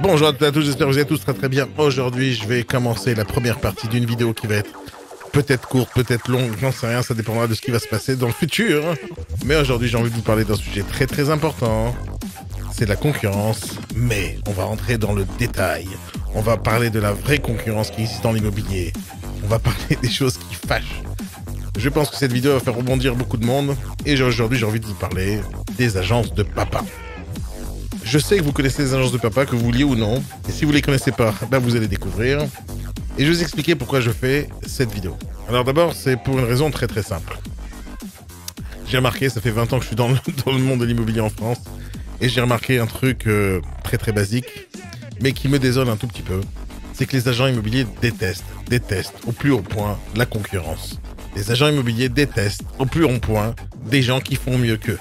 Bonjour à toutes et à tous, j'espère que vous allez tous très très bien. Aujourd'hui, je vais commencer la première partie d'une vidéo qui va être peut-être courte, peut-être longue, j'en sais rien, ça dépendra de ce qui va se passer dans le futur. Mais aujourd'hui, j'ai envie de vous parler d'un sujet très très important. C'est la concurrence, mais on va rentrer dans le détail. On va parler de la vraie concurrence qui existe dans l'immobilier. On va parler des choses qui fâchent. Je pense que cette vidéo va faire rebondir beaucoup de monde. Et aujourd'hui, j'ai envie de vous parler des agences de papa. Je sais que vous connaissez les agences de papa, que vous vouliez ou non. Et si vous ne les connaissez pas, ben, vous allez découvrir. Et je vais vous expliquer pourquoi je fais cette vidéo. Alors d'abord, c'est pour une raison très très simple. J'ai remarqué, ça fait 20 ans que je suis dans le, monde de l'immobilier en France, et j'ai remarqué un truc euh, très très basique, mais qui me désole un tout petit peu. C'est que les agents immobiliers détestent, détestent au plus haut point la concurrence. Les agents immobiliers détestent au plus haut point des gens qui font mieux qu'eux.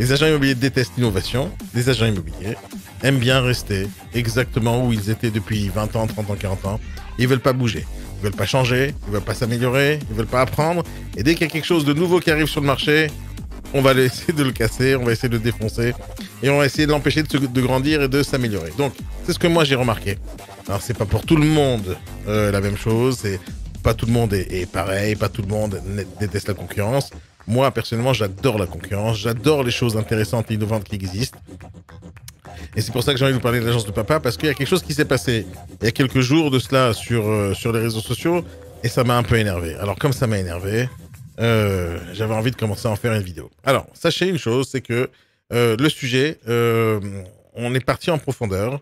Les agents immobiliers détestent l'innovation. Les agents immobiliers aiment bien rester exactement où ils étaient depuis 20 ans, 30 ans, 40 ans. Ils veulent pas bouger. Ils veulent pas changer. Ils veulent pas s'améliorer. Ils veulent pas apprendre. Et dès qu'il y a quelque chose de nouveau qui arrive sur le marché, on va essayer de le casser, on va essayer de le défoncer et on va essayer de l'empêcher de, grandir et de s'améliorer. Donc, c'est ce que moi j'ai remarqué. Alors, c'est pas pour tout le monde euh, la même chose, c'est pas tout le monde est, pareil, pas tout le monde déteste la concurrence. Moi, personnellement, j'adore la concurrence, j'adore les choses intéressantes et innovantes qui existent. Et c'est pour ça que j'ai envie de vous parler de l'agence de papa, parce qu'il y a quelque chose qui s'est passé il y a quelques jours de cela sur, euh, sur les réseaux sociaux, et ça m'a un peu énervé. Alors comme ça m'a énervé, euh, j'avais envie de commencer à en faire une vidéo. Alors, sachez une chose, c'est que euh, le sujet, on est parti en profondeur,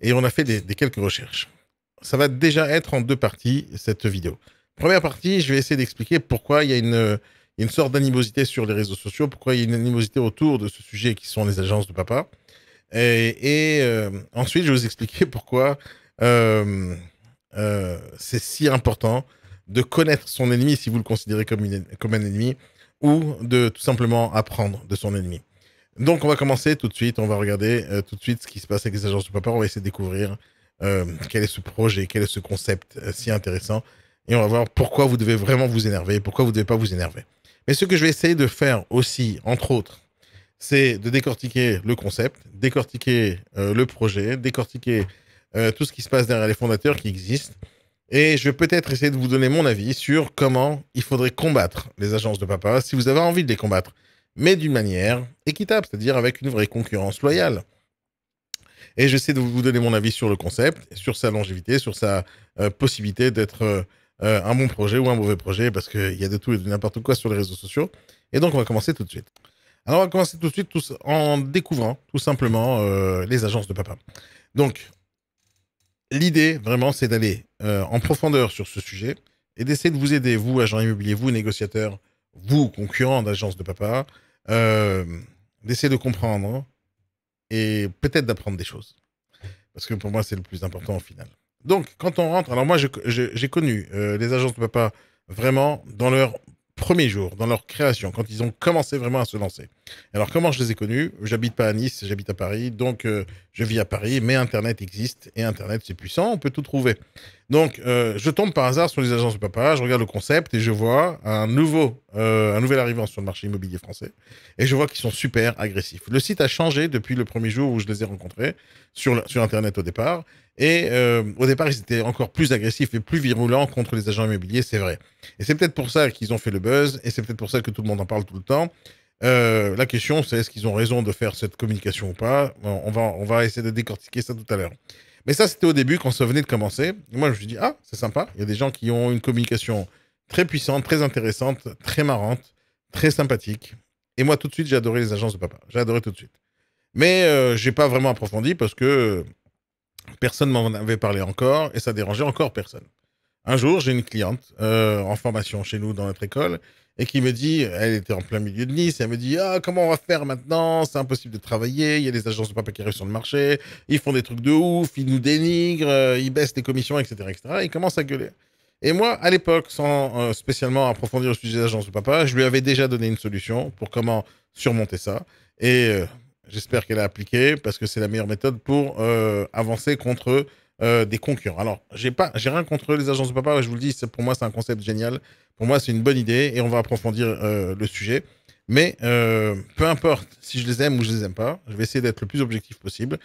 et on a fait des quelques recherches. Ça va déjà être en deux parties, cette vidéo. Première partie, je vais essayer d'expliquer pourquoi il y a une, une sorte d'animosité sur les réseaux sociaux, pourquoi il y a une animosité autour de ce sujet qui sont les agences de papa. Et, euh, ensuite, je vais vous expliquer pourquoi euh, euh, c'est si important de connaître son ennemi si vous le considérez comme, comme un ennemi ou de tout simplement apprendre de son ennemi. Donc, on va commencer tout de suite. On va regarder tout de suite ce qui se passe avec les agences de papa. On va essayer de découvrir quel est ce projet, quel est ce concept si intéressant et on va voir pourquoi vous devez vraiment vous énerver, pourquoi vous ne devez pas vous énerver. Mais ce que je vais essayer de faire aussi, entre autres, c'est de décortiquer le concept, décortiquer euh, le projet, décortiquer euh, tout ce qui se passe derrière les fondateurs qui existent. Et je vais peut-être essayer de vous donner mon avis sur comment il faudrait combattre les agences de papa si vous avez envie de les combattre, mais d'une manière équitable, c'est-à-dire avec une vraie concurrence loyale. Et j'essaie de vous donner mon avis sur le concept, sur sa longévité, sur sa euh, possibilité d'être euh, un bon projet ou un mauvais projet, parce qu'il y a de tout et de n'importe quoi sur les réseaux sociaux. Et donc, on va commencer tout de suite. Alors, on va commencer tout de suite en découvrant tout simplement euh, les agences de papa. Donc, l'idée vraiment, c'est d'aller euh, en profondeur sur ce sujet et d'essayer de vous aider, vous, agents immobiliers, vous, négociateurs, vous, concurrents d'agences de papa, d'essayer de comprendre et peut-être d'apprendre des choses. Parce que pour moi, c'est le plus important au final. Donc, quand on rentre, alors moi, j'ai connu euh, les agences de papa vraiment dans leur premier jour, dans leur création, quand ils ont commencé vraiment à se lancer. Alors, comment je les ai connus J'habite pas à Nice, j'habite à Paris, donc euh, je vis à Paris, mais Internet existe et Internet, c'est puissant, on peut tout trouver. Donc, euh, je tombe par hasard sur les agences de papa, je regarde le concept et je vois un nouveau, un nouvel arrivant sur le marché immobilier français et je vois qu'ils sont super agressifs. Le site a changé depuis le premier jour où je les ai rencontrés sur, sur Internet au départ et euh, au départ, ils étaient encore plus agressifs et plus virulents contre les agents immobiliers, c'est vrai. Et c'est peut-être pour ça qu'ils ont fait le buzz, et c'est peut-être pour ça que tout le monde en parle tout le temps. Euh, la question, c'est est-ce qu'ils ont raison de faire cette communication ou pas on, va, on va essayer de décortiquer ça tout à l'heure. Mais ça, c'était au début, quand ça venait de commencer. moi, je me suis dit, ah, c'est sympa. Il y a des gens qui ont une communication très puissante, très intéressante, très marrante, très sympathique. Et moi, tout de suite, j'ai adoré les agences de papa. J'ai adoré tout de suite. Mais je euh, j'ai pas vraiment approfondi parce que Personne m'en avait parlé encore et ça dérangeait encore personne. Un jour, j'ai une cliente euh, en formation chez nous dans notre école et qui me dit, elle était en plein milieu de Nice, elle me dit ah comment on va faire maintenant C'est impossible de travailler. Il y a des agences de papa qui arrivent sur le marché, ils font des trucs de ouf, ils nous dénigrent, euh, ils baissent les commissions, etc., etc. Et ils commencent à gueuler. Et moi, à l'époque, sans euh, spécialement approfondir le sujet des agences de papa, je lui avais déjà donné une solution pour comment surmonter ça. Et J'espère qu'elle a appliqué parce que c'est la meilleure méthode pour euh, avancer contre euh, des concurrents. Alors, j'ai pas, j'ai rien contre les agences de papa. Je vous le dis, pour moi, c'est un concept génial. Pour moi, c'est une bonne idée et on va approfondir euh, le sujet. Mais peu importe si je les aime ou je les aime pas, je vais essayer d'être le plus objectif possible.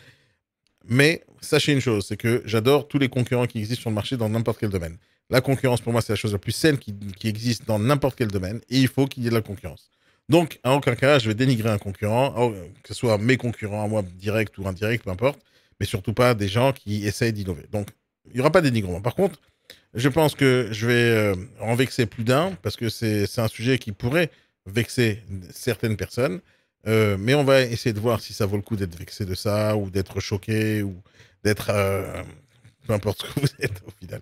Mais sachez une chose, c'est que j'adore tous les concurrents qui existent sur le marché dans n'importe quel domaine. La concurrence, pour moi, c'est la chose la plus saine qui existe dans n'importe quel domaine et il faut qu'il y ait de la concurrence. Donc, en aucun cas, je vais dénigrer un concurrent, que ce soit mes concurrents à moi, direct ou indirect, peu importe, mais surtout pas des gens qui essayent d'innover. Donc, il n'y aura pas de dénigrement. Par contre, je pense que je vais euh, en vexer plus d'un, parce que c'est un sujet qui pourrait vexer certaines personnes. Euh, mais on va essayer de voir si ça vaut le coup d'être vexé de ça, ou d'être choqué, ou d'être. Euh, peu importe ce que vous êtes au final.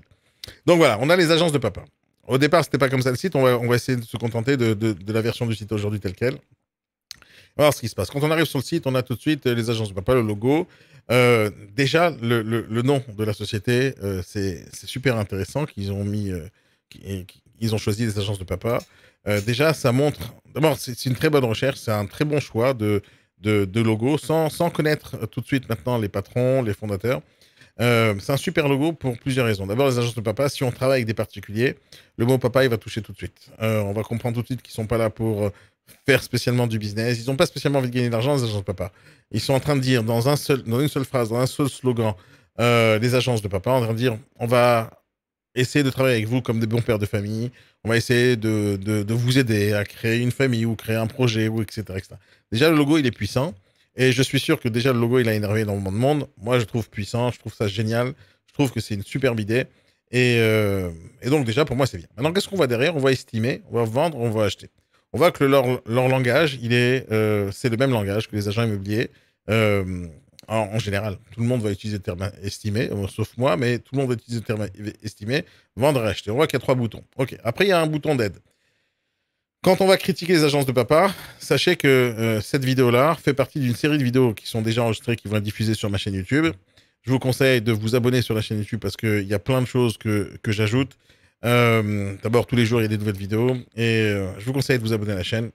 Donc voilà, on a les agences de papa. Au départ, c'était pas comme ça le site. On va, essayer de se contenter de, la version du site aujourd'hui telle qu'elle. On va voir ce qui se passe. Quand on arrive sur le site, on a tout de suite les agences de papa, le logo. Euh, déjà, le, nom de la société, euh, c'est super intéressant qu'ils ont mis, euh, ont choisi les agences de papa. déjà, ça montre. D'abord, c'est une très bonne recherche, c'est un très bon choix de, logo, sans, connaître tout de suite maintenant les patrons, les fondateurs. Euh, c'est un super logo pour plusieurs raisons. D'abord, les agences de papa, si on travaille avec des particuliers, le mot papa, il va toucher tout de suite. Euh, on va comprendre tout de suite qu'ils sont pas là pour euh, faire spécialement du business. Ils n'ont pas spécialement envie de gagner de l'argent, les agences de papa. Ils sont en train de dire, dans, une seule phrase, dans un seul slogan, les agences de papa, en train de dire, on va essayer de travailler avec vous comme des bons pères de famille. On va essayer de, vous aider à créer une famille ou créer un projet, ou etc., etc. Déjà, le logo, il est puissant. Et je suis sûr que déjà le logo, il a énervé énormément de monde. Moi, je trouve puissant, je trouve ça génial, je trouve que c'est une superbe idée. Et, euh, donc déjà, pour moi, c'est bien. Maintenant, qu'est-ce qu'on voit derrière On va estimer, on va vendre, on va acheter. On voit que leur, langage, il est, euh, c'est le même langage que les agents immobiliers. Euh, en, général, tout le monde va utiliser le terme estimé, sauf moi, mais tout le monde va utiliser le terme estimé, vendre et acheter. On voit qu'il y a trois boutons. Ok. Après, il y a un bouton d'aide. Quand on va critiquer les agences de papa, sachez que euh, cette vidéo-là fait partie d'une série de vidéos qui sont déjà enregistrées, qui vont être diffusées sur ma chaîne YouTube. Je vous conseille de vous abonner sur la chaîne YouTube parce qu'il y a plein de choses que, que j'ajoute. Euh, d'abord, tous les jours, il y a des nouvelles vidéos. Et euh, je vous conseille de vous abonner à la chaîne.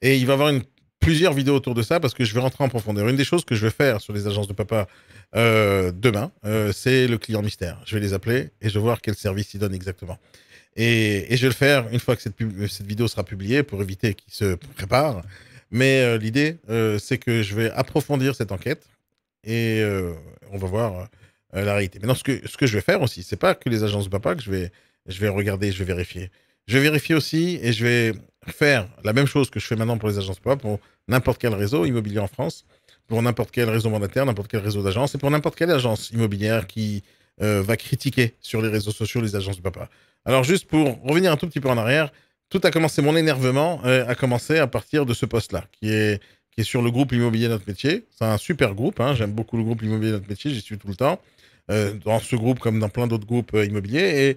Et il va y avoir une, plusieurs vidéos autour de ça parce que je vais rentrer en profondeur. Une des choses que je vais faire sur les agences de papa demain, c'est le client mystère. Je vais les appeler et je vais voir quel service ils donnent exactement. Et, je vais le faire une fois que cette, vidéo sera publiée pour éviter qu'il se prépare. Mais euh, l'idée, euh, c'est que je vais approfondir cette enquête et euh, on va voir la réalité. Maintenant, ce que, je vais faire aussi, c'est pas que les agences papa que je vais, je vais regarder, je vais vérifier. Je vais vérifier aussi et je vais faire la même chose que je fais maintenant pour les agences papa, pour n'importe quel réseau immobilier en France, pour n'importe quel réseau mandataire, n'importe quel réseau d'agence et pour n'importe quelle agence immobilière qui va critiquer sur les réseaux sociaux les agences papa. Alors juste pour revenir un tout petit peu en arrière, tout a commencé, mon énervement euh, a commencé à partir de ce poste-là, qui est, qui est sur le groupe Immobilier Notre Métier. C'est un super groupe, hein. j'aime beaucoup le groupe Immobilier Notre Métier, j'y suis tout le temps, euh, dans ce groupe comme dans plein d'autres groupes euh, immobiliers. Et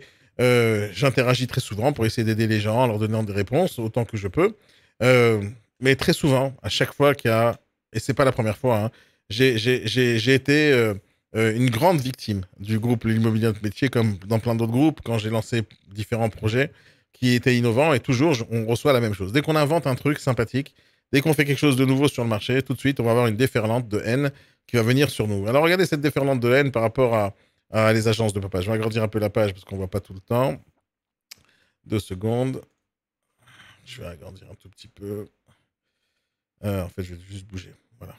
j'interagis très souvent pour essayer d'aider les gens en leur donnant des réponses autant que je peux. mais très souvent, à chaque fois qu'il y a, et c'est pas la première fois, hein, j'ai été euh, une grande victime du groupe L'immobilier de métier, comme dans plein d'autres groupes, quand j'ai lancé différents projets qui étaient innovants, et toujours, on reçoit la même chose. Dès qu'on invente un truc sympathique, dès qu'on fait quelque chose de nouveau sur le marché, tout de suite, on va avoir une déferlante de haine qui va venir sur nous. Alors regardez cette déferlante de haine par rapport à, les agences de papa. Je vais agrandir un peu la page parce qu'on ne voit pas tout le temps. Deux secondes. Je vais agrandir un tout petit peu. Euh, en fait, je vais juste bouger. Voilà.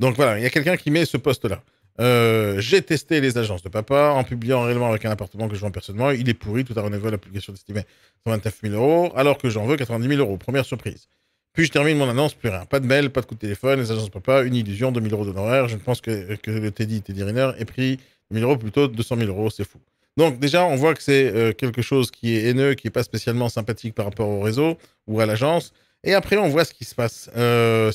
Donc voilà, il y a quelqu'un qui met ce poste-là. Euh, j'ai testé les agences de papa en publiant réellement avec un appartement que je vends personnellement. Il est pourri, tout à renouveler l'application estimée 129 000 euros, alors que j'en veux 90 000 euros. Première surprise. Puis je termine mon annonce, plus rien. Pas de mail, pas de coup de téléphone, les agences de papa, une illusion, 2 000 euros d'honoraires. Je ne pense que, le Teddy, Teddy Riner, est pris 000 euros plutôt 200 000 euros, c'est fou. Donc déjà, on voit que c'est euh, quelque chose qui est haineux, qui n'est pas spécialement sympathique par rapport au réseau ou à l'agence. Et après, on voit ce qui se passe. Euh,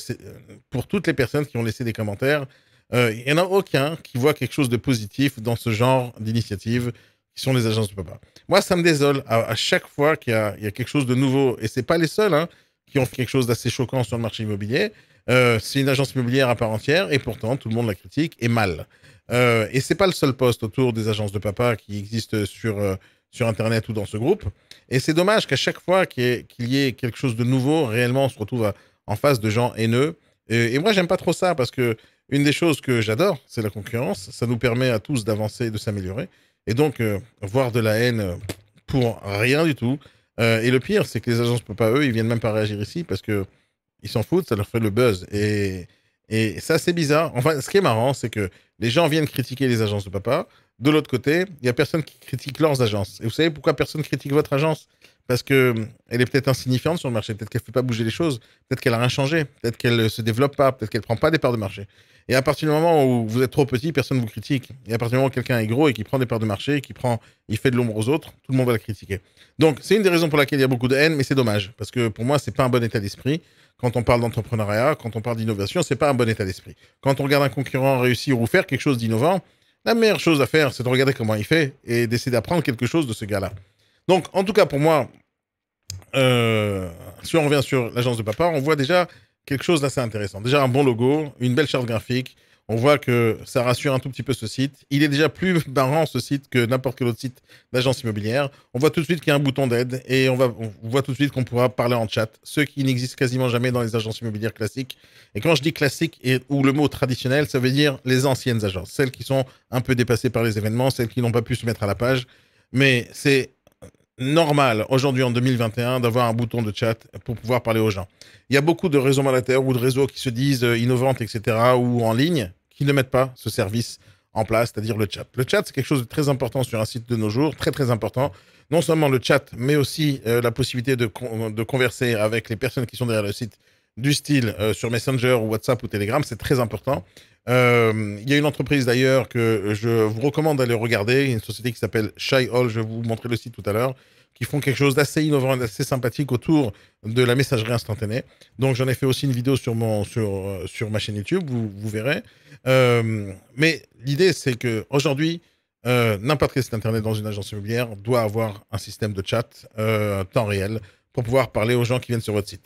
pour toutes les personnes qui ont laissé des commentaires, il euh, n'y en a aucun qui voit quelque chose de positif dans ce genre d'initiative qui sont les agences de papa. Moi, ça me désole à, chaque fois qu'il y, a quelque chose de nouveau, et c'est pas les seuls hein, qui ont fait quelque chose d'assez choquant sur le marché immobilier. Euh, c'est une agence immobilière à part entière, et pourtant, tout le monde la critique, et mal. Euh, et c'est pas le seul poste autour des agences de papa qui existe sur, euh, sur Internet ou dans ce groupe. Et c'est dommage qu'à chaque fois qu'il y, ait, quelque chose de nouveau, réellement, on se retrouve en face de gens haineux. Et, et moi, j'aime pas trop ça, parce que une des choses que j'adore, c'est la concurrence. Ça nous permet à tous d'avancer et de s'améliorer. Et donc, euh, voir de la haine pour rien du tout. Euh, et le pire, c'est que les agences pas eux, ils viennent même pas réagir ici parce que ils s'en foutent, ça leur fait le buzz. Et, et ça, c'est bizarre. Enfin, ce qui est marrant, c'est que les gens viennent critiquer les agences de papa. De l'autre côté, il n'y a personne qui critique leurs agences. Et vous savez pourquoi personne critique votre agence parce qu'elle hum, est peut-être insignifiante sur le marché, peut-être qu'elle ne fait pas bouger les choses, peut-être qu'elle n'a rien changé, peut-être qu'elle ne euh, se développe pas, peut-être qu'elle ne prend pas des parts de marché. Et à partir du moment où vous êtes trop petit, personne ne vous critique. Et à partir du moment où quelqu'un est gros et qui prend des parts de marché, qui prend, il fait de l'ombre aux autres, tout le monde va la critiquer. Donc c'est une des raisons pour laquelle il y a beaucoup de haine, mais c'est dommage, parce que pour moi, ce n'est pas un bon état d'esprit. Quand on parle d'entrepreneuriat, quand on parle d'innovation, ce n'est pas un bon état d'esprit. Quand on regarde un concurrent réussir ou faire quelque chose d'innovant, la meilleure chose à faire, c'est de regarder comment il fait et d'essayer d'apprendre quelque chose de ce gars-là. Donc, en tout cas, pour moi, euh, si on revient sur l'agence de papa, on voit déjà quelque chose d'assez intéressant. Déjà un bon logo, une belle charte graphique. On voit que ça rassure un tout petit peu ce site. Il est déjà plus barrant, ce site que n'importe quel autre site d'agence immobilière. On voit tout de suite qu'il y a un bouton d'aide et on, voit tout de suite qu'on pourra parler en chat, ce qui n'existe quasiment jamais dans les agences immobilières classiques. Et quand je dis classique ou le mot traditionnel, ça veut dire les anciennes agences, celles qui sont un peu dépassées par les événements, celles qui n'ont pas pu se mettre à la page. Mais c'est normal aujourd'hui en 2021 d'avoir un bouton de chat pour pouvoir parler aux gens. Il y a beaucoup de réseaux terre ou de réseaux qui se disent euh, innovantes, etc., ou en ligne, qui ne mettent pas ce service en place, c'est-à-dire le chat. Le chat, c'est quelque chose de très important sur un site de nos jours, très très important. Non seulement le chat, mais aussi euh, la possibilité de, de, converser avec les personnes qui sont derrière le site, du style euh, sur Messenger ou WhatsApp ou Telegram, c'est très important. Euh, il y a une entreprise d'ailleurs que je vous recommande d'aller regarder, une société qui s'appelle Shy Hall, je vais vous montrer le site tout à l'heure, qui font quelque chose d'assez innovant, et d'assez sympathique autour de la messagerie instantanée. Donc j'en ai fait aussi une vidéo sur, mon, sur, euh, sur ma chaîne YouTube, vous, verrez. Euh, mais l'idée c'est que aujourd'hui n'importe quel site internet dans une agence immobilière doit avoir un système de chat temps réel pour pouvoir parler aux gens qui viennent sur votre site.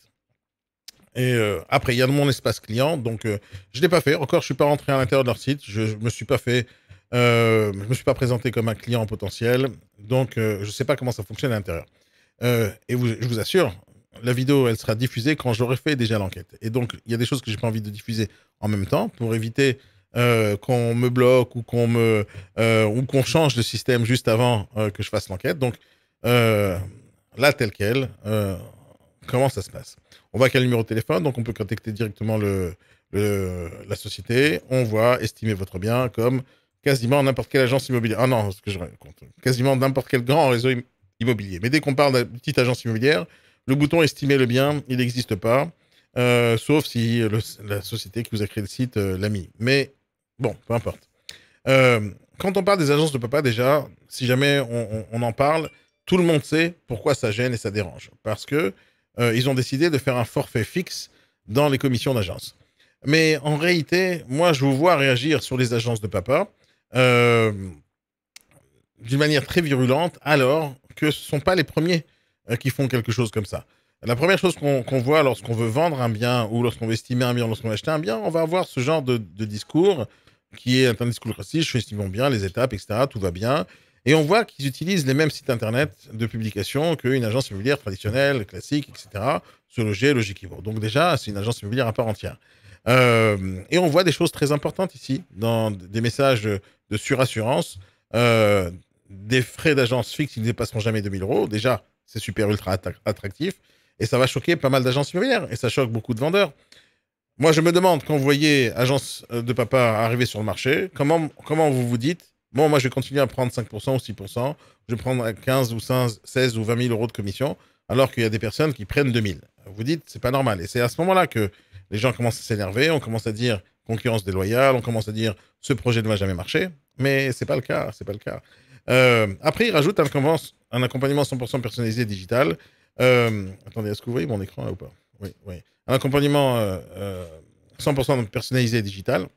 Et euh, après, il y a mon espace client, donc euh, je ne l'ai pas fait. Encore, je ne suis pas rentré à l'intérieur de leur site. Je ne me suis pas fait. Euh, je me suis pas présenté comme un client potentiel. Donc, je ne sais pas comment ça fonctionne à l'intérieur. et je vous assure, la vidéo, elle sera diffusée quand j'aurai fait déjà l'enquête. Et donc, il y a des choses que j'ai pas envie de diffuser en même temps pour éviter qu'on me bloque ou qu'on me ou qu'on change de système juste avant que je fasse l'enquête. Donc, là, tel quel. Comment ça se passe On va quel numéro de téléphone, donc on peut contacter directement le, la société. On voit estimer votre bien comme quasiment n'importe quelle agence immobilière. Ah non, ce que je raconte. Quasiment n'importe quel grand réseau immobilier. Mais dès qu'on parle de petite agence immobilière, le bouton estimer le bien, il n'existe pas. Euh, sauf si la société qui vous a créé le site euh, l'a mis. Mais bon, peu importe. Euh, quand on parle des agences de papa, déjà, si jamais on, en parle, tout le monde sait pourquoi ça gêne et ça dérange. Parce que euh, ils ont décidé de faire un forfait fixe dans les commissions d'agence. Mais en réalité, moi, je vous vois réagir sur les agences de papa euh, d'une manière très virulente, alors que ce ne sont pas les premiers euh, qui font quelque chose comme ça. La première chose qu'on voit lorsqu'on veut vendre un bien ou lorsqu'on veut estimer un bien, lorsqu'on veut acheter un bien, on va avoir ce genre de, discours qui est un discours classique, je suis estimons bien les étapes, etc., tout va bien. Et on voit qu'ils utilisent les mêmes sites internet de publication qu'une agence immobilière traditionnelle, classique, etc. Se loger, Logiquivo. Donc déjà, c'est une agence immobilière à part entière. Euh, et on voit des choses très importantes ici, dans des messages de surassurance, euh, des frais d'agence fixes ils ne dépasseront jamais 2000 euros. Déjà, c'est super ultra attractif. Et ça va choquer pas mal d'agences immobilières. Et ça choque beaucoup de vendeurs. Moi, je me demande, quand vous voyez agence euh, de papa arriver sur le marché, comment, comment vous vous dites Bon, moi, je vais continuer à prendre 5% ou 6%. Je vais 15 ou 16 ou 20 000 euros de commission, alors qu'il y a des personnes qui prennent 2 000. Vous dites, c'est pas normal. Et c'est à ce moment-là que les gens commencent à s'énerver, on commence à dire concurrence déloyale, on commence à dire ce projet ne va jamais marcher. Mais c'est pas le cas, c'est pas le cas. Euh, après, il rajoute un, accompagnement 100% personnalisé digital. Euh, attendez, est-ce que vous voyez mon écran là ou pas Oui, oui. Un accompagnement euh, 100% euh, personnalisé digital.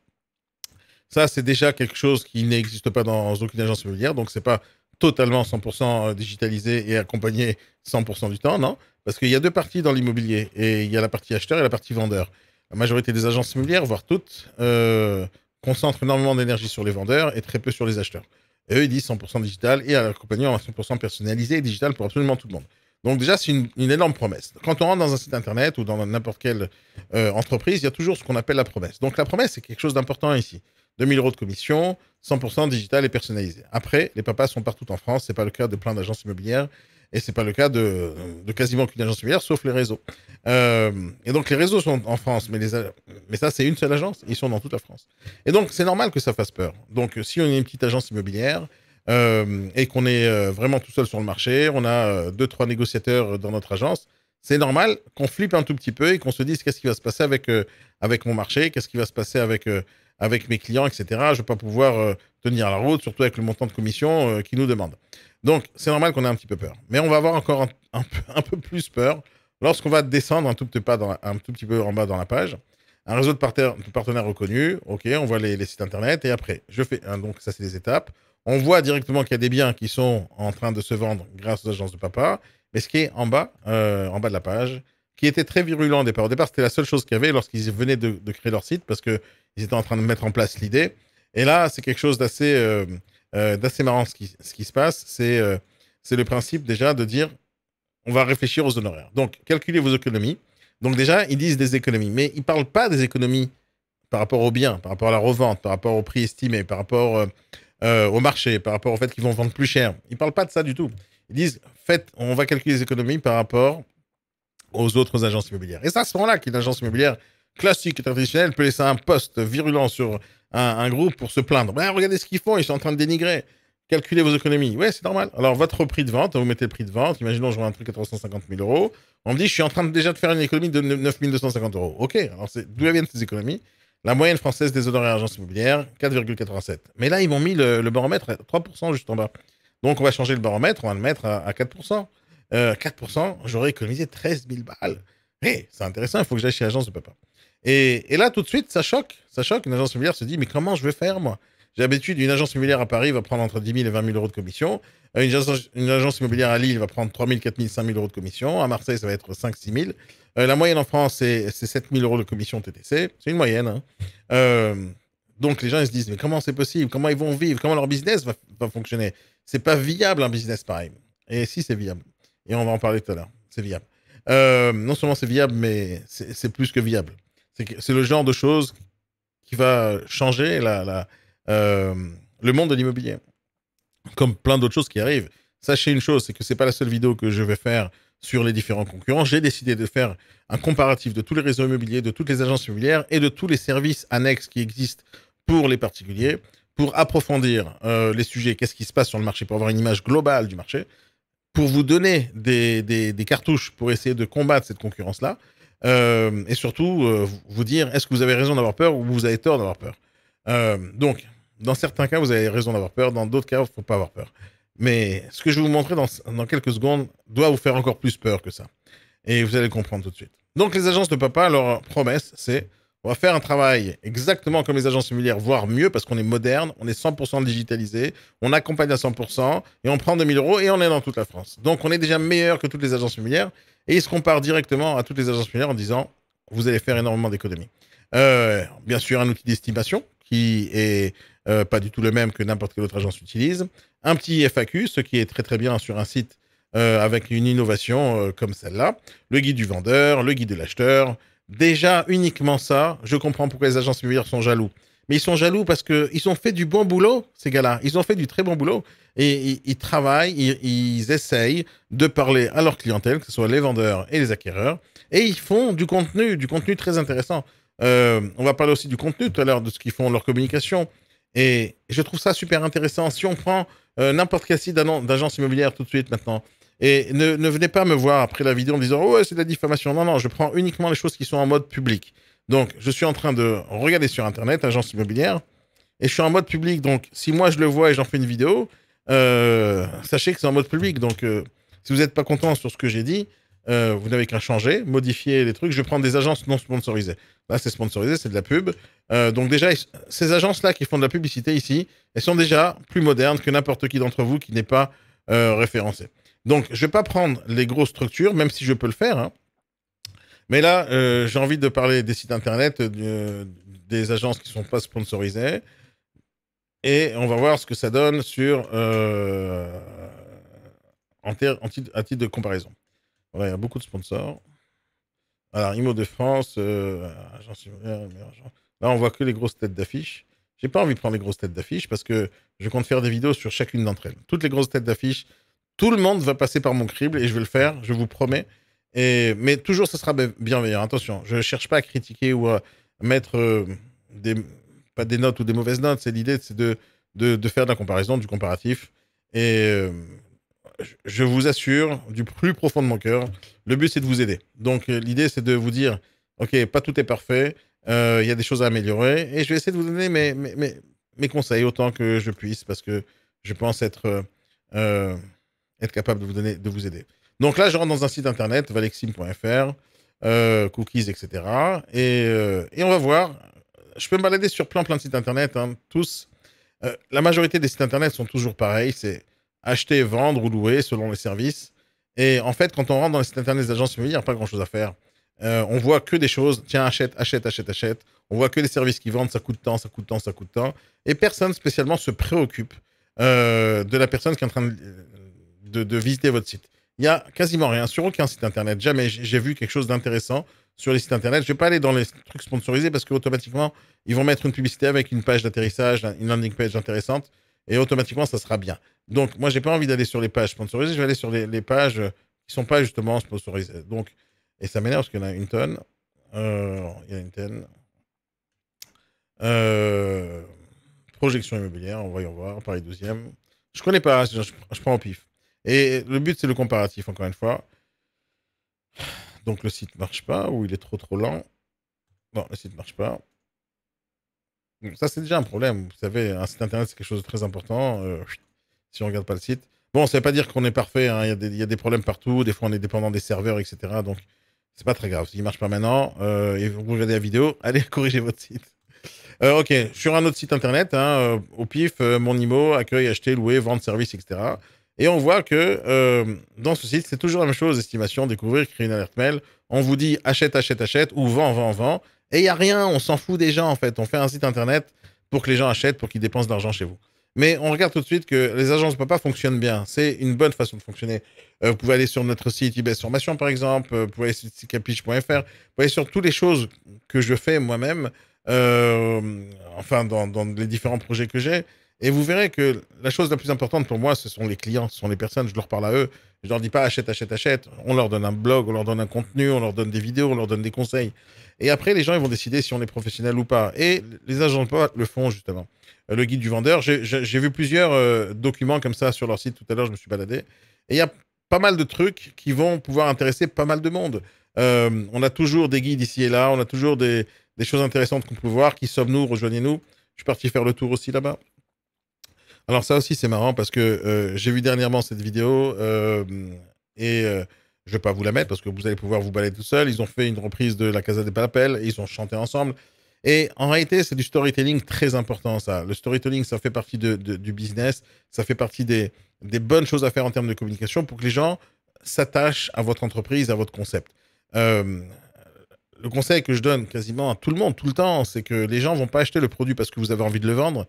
Ça, c'est déjà quelque chose qui n'existe pas dans aucune agence immobilière, donc c'est pas totalement 100% euh, digitalisé et accompagné 100% du temps, non Parce qu'il y a deux parties dans l'immobilier, et il y a la partie acheteur et la partie vendeur. La majorité des agences immobilières, voire toutes, euh, concentrent énormément d'énergie sur les vendeurs et très peu sur les acheteurs. eux, ils disent 100% digital et accompagnement à 100% personnalisé et digital pour absolument tout le monde. Donc déjà, c'est une, énorme promesse. Quand on rentre dans un site internet ou dans n'importe quelle euh, entreprise, il y a toujours ce qu'on appelle la promesse. Donc la promesse, c'est quelque chose d'important ici. 2000 euros de commission, 100% digital et personnalisé. Après, les papas sont partout en France, c'est pas le cas de plein d'agences immobilières et c'est pas le cas de, quasiment aucune agence immobilière, sauf les réseaux. Euh, et donc les réseaux sont en France, mais, ça c'est une seule agence, ils sont dans toute la France. Et donc c'est normal que ça fasse peur. Donc si on est une petite agence immobilière euh, et qu'on est euh, vraiment tout seul sur le marché, on a deux trois négociateurs dans notre agence, c'est normal qu'on flippe un tout petit peu et qu'on se dise qu'est-ce qui va se passer avec avec mon marché, qu'est-ce qui va se passer avec avec mes clients, etc. Je ne vais pas pouvoir euh, tenir la route, surtout avec le montant de commission euh, qu'ils nous demandent. Donc, c'est normal qu'on ait un petit peu peur. Mais on va avoir encore un, peu, plus peur lorsqu'on va descendre un tout, petit pas un tout petit peu en bas dans la page. Un réseau de partenaires, reconnus, ok, on voit les, sites internet et après, je fais, donc ça c'est les étapes. On voit directement qu'il y a des biens qui sont en train de se vendre grâce aux agences de papa, mais ce qui est en bas, euh, en bas de la page, qui était très virulent au départ. Au départ, c'était la seule chose qu'il y avait lorsqu'ils venaient de, créer leur site parce qu'ils étaient en train de mettre en place l'idée. Et là, c'est quelque chose d'assez euh, euh marrant ce qui, se passe. C'est euh, c'est le principe déjà de dire on va réfléchir aux honoraires. Donc, calculez vos économies. Donc, déjà, ils disent des économies, mais ils ne parlent pas des économies par rapport au bien, par rapport à la revente, par rapport au prix estimé, par rapport euh, au marché, par rapport au fait qu'ils vont vendre plus cher. Ils ne parlent pas de ça du tout. Ils disent faites, on va calculer les économies par rapport aux autres agences immobilières. Et c'est à ce moment-là qu'une agence immobilière classique et traditionnelle peut laisser un poste virulent sur un, groupe pour se plaindre. Ben, regardez ce qu'ils font, ils sont en train de dénigrer. Calculez vos économies. Oui, c'est normal. Alors, votre prix de vente, vous mettez le prix de vente. Imaginons, je vois un truc à 350 000 euros. On me dit, je suis en train de, déjà de faire une économie de 9 250 euros. OK, alors d'où viennent ces économies La moyenne française des honoraires agences immobilières, 4,87. Mais là, ils vont mis le, baromètre à 3% juste en bas. Donc, on va changer le baromètre, on va le mettre à 4%. 4%, euh, j'aurais économisé 13 000 balles. Hey, eh, c'est intéressant, il faut que j'aille chez l'agence de papa. Et, là, tout de suite, ça choque. Ça choque. Une agence immobilière se dit, mais comment je vais faire, moi J'ai l'habitude, une agence immobilière à Paris va prendre entre 10 000 et 20 000 euros de commission. Euh, une agence, immobilière à Lille va prendre 3 000, 4 000, 5 000 euros de commission. À Marseille, ça va être 5 000, 6 000. la moyenne en France, c'est 7 000 euros de commission TTC. C'est une moyenne. Hein. Euh, donc, les gens, ils se disent, mais comment c'est possible Comment ils vont vivre Comment leur business va, va fonctionner C'est pas viable, un business pareil. Et si, c'est viable. Et on va en parler tout à l'heure. C'est viable. Euh, non seulement c'est viable, mais c'est plus que viable. C'est le genre de choses qui va changer la, euh, le monde de l'immobilier. Comme plein d'autres choses qui arrivent. Sachez une chose, c'est que ce n'est pas la seule vidéo que je vais faire sur les différents concurrents. J'ai décidé de faire un comparatif de tous les réseaux immobiliers, de toutes les agences immobilières et de tous les services annexes qui existent pour les particuliers, pour approfondir euh, les sujets, qu'est-ce qui se passe sur le marché, pour avoir une image globale du marché pour vous donner des, cartouches pour essayer de combattre cette concurrence-là. Euh, et surtout, euh, vous dire est-ce que vous avez raison d'avoir peur ou vous avez tort d'avoir peur. Euh, donc, dans certains cas, vous avez raison d'avoir peur. Dans d'autres cas, il ne faut pas avoir peur. Mais ce que je vais vous montrer dans, quelques secondes doit vous faire encore plus peur que ça. Et vous allez comprendre tout de suite. Donc, les agences de papa, leur promesse, c'est on va faire un travail exactement comme les agences immobilières, voire mieux, parce qu'on est moderne, on est 100% digitalisé, on accompagne à 100%, et on prend 2000 euros et on est dans toute la France. Donc on est déjà meilleur que toutes les agences immobilières, et ils se comparent directement à toutes les agences immobilières en disant, vous allez faire énormément d'économies. Euh, bien sûr, un outil d'estimation qui est euh, pas du tout le même que n'importe quelle autre agence utilise. Un petit FAQ, ce qui est très très bien sur un site euh, avec une innovation comme celle-là. Le guide du vendeur, le guide de l'acheteur, Déjà, uniquement ça, je comprends pourquoi les agences immobilières sont jaloux. Mais ils sont jaloux parce qu'ils ont fait du bon boulot, ces gars-là. Ils ont fait du très bon boulot. Et ils, travaillent, ils, essayent de parler à leur clientèle, que ce soit les vendeurs et les acquéreurs. Et ils font du contenu, du contenu très intéressant. Euh, on va parler aussi du contenu tout à l'heure, de ce qu'ils font, leur communication. Et je trouve ça super intéressant. Si on prend euh, n'importe quel site d'agence immobilière tout de suite maintenant, et ne, venez pas me voir après la vidéo en disant oh ouais, c'est de la diffamation. Non, non, je prends uniquement les choses qui sont en mode public. Donc, je suis en train de regarder sur Internet, agence immobilière, et je suis en mode public. Donc, si moi je le vois et j'en fais une vidéo, euh, sachez que c'est en mode public. Donc, euh, si vous n'êtes pas content sur ce que j'ai dit, euh, vous n'avez qu'à changer, modifier les trucs. Je prends des agences non sponsorisées. Là, c'est sponsorisé, c'est de la pub. donc déjà, ces agences-là qui font de la publicité ici, elles sont déjà plus modernes que n'importe qui d'entre vous qui n'est pas référencé. Donc, je ne vais pas prendre les grosses structures, même si je peux le faire. Hein. Mais là, euh, j'ai envie de parler des sites internet, euh, euh, des agences qui ne sont pas sponsorisées. Et on va voir ce que ça donne sur, à titre de comparaison. il y a beaucoup de sponsors. Alors, Imo de France, Là, on voit que les grosses têtes d'affiche. J'ai pas envie de prendre les grosses têtes d'affiche parce que je compte faire des vidéos sur chacune d'entre elles. Toutes les grosses têtes d'affiche, tout le monde va passer par mon crible et je vais le faire, je vous promets. Et, mais toujours, ce sera bienveillant. Attention, je ne cherche pas à critiquer ou à mettre euh, des, pas des notes ou des mauvaises notes. C'est l'idée, c'est de, de, faire de la comparaison, du comparatif. Et euh, je vous assure, du plus profond de mon cœur, le but, c'est de vous aider. Donc, euh, l'idée, c'est de vous dire, OK, pas tout est parfait, il y a des choses à améliorer, et je vais essayer de vous donner mes, mes, conseils autant que je puisse, parce que je pense être être capable de vous, donner, de vous aider. Donc là, je rentre dans un site internet, valexim.fr, euh, cookies, etc. Et, euh, et, on va voir. Je peux me balader sur plein, plein de sites internet, hein, tous. Euh, la majorité des sites internet sont toujours pareils. C'est acheter, vendre ou louer selon les services. Et en fait, quand on rentre dans les sites internet des agences immobilières, il n'y a pas grand-chose à faire. on voit que des choses. Tiens, achète, achète, achète, achète. On voit que des services qui vendent. Ça coûte tant, ça coûte tant, ça coûte tant. Et personne spécialement se préoccupe de la personne qui est en train de de, visiter votre site. Il n'y a quasiment rien sur aucun site internet. Jamais j'ai vu quelque chose d'intéressant sur les sites internet. Je ne vais pas aller dans les trucs sponsorisés parce qu'automatiquement, ils vont mettre une publicité avec une page d'atterrissage, une landing page intéressante et automatiquement, ça sera bien. Donc, moi, je n'ai pas envie d'aller sur les pages sponsorisées, je vais aller sur les, pages qui ne sont pas justement sponsorisées. Donc, et ça m'énerve parce qu'il y en a une tonne. Euh, il y a une tonne. Euh, projection immobilière, on va y en voir, Paris 12e. Je connais pas, je prends au pif. Et le but, c'est le comparatif, encore une fois. Donc le site marche pas ou il est trop trop lent. Non, le site marche pas. ça, c'est déjà un problème. Vous savez, un site internet, c'est quelque chose de très important. Euh, si on regarde pas le site. Bon, ça ne veut pas dire qu'on est parfait. Hein. Il, y a des, problèmes partout. Des fois, on est dépendant des serveurs, etc. Donc, c'est pas très grave. S'il marche pas maintenant euh, et vous regardez la vidéo, allez corriger votre site. Euh, ok, sur un autre site internet, hein, au pif, mon IMO, accueil, acheter, louer, vendre, service, etc. Et on voit que euh, dans ce site, c'est toujours la même chose, estimation, découvrir, créer une alerte mail. On vous dit achète, achète, achète, ou vend, vend, vend. Et il n'y a rien, on s'en fout des gens en fait. On fait un site internet pour que les gens achètent, pour qu'ils dépensent de l'argent chez vous. Mais on regarde tout de suite que les agences papa fonctionnent bien. C'est une bonne façon de fonctionner. Euh, vous pouvez aller sur notre site IBS Formation, par exemple. Euh, vous pouvez aller sur capiche.fr. Vous pouvez aller sur toutes les choses que je fais moi-même, enfin, dans, les différents projets que j'ai. Et vous verrez que la chose la plus importante pour moi, ce sont les clients, ce sont les personnes, je leur parle à eux. Je leur dis pas achète, achète, achète. On leur donne un blog, on leur donne un contenu, on leur donne des vidéos, on leur donne des conseils. Et après, les gens, ils vont décider si on est professionnel ou pas. Et les agents de le font, justement. Euh, le guide du vendeur, j'ai vu plusieurs euh, documents comme ça sur leur site tout à l'heure, je me suis baladé. Et il y a pas mal de trucs qui vont pouvoir intéresser pas mal de monde. Euh, on a toujours des guides ici et là, on a toujours des, des choses intéressantes qu'on peut voir. Qui sommes-nous Rejoignez-nous. Je suis parti faire le tour aussi là-bas. Alors ça aussi c'est marrant parce que euh, j'ai vu dernièrement cette vidéo euh, et je euh, je vais pas vous la mettre parce que vous allez pouvoir vous balader tout seul. Ils ont fait une reprise de La Casa de Papel, ils ont chanté ensemble. Et en réalité, c'est du storytelling très important, ça. Le storytelling, ça fait partie de, du business, ça fait partie des, des, bonnes choses à faire en termes de communication pour que les gens s'attachent à votre entreprise, à votre concept. le conseil que je donne quasiment à tout le monde, tout le temps, c'est que les gens vont pas acheter le produit parce que vous avez envie de le vendre,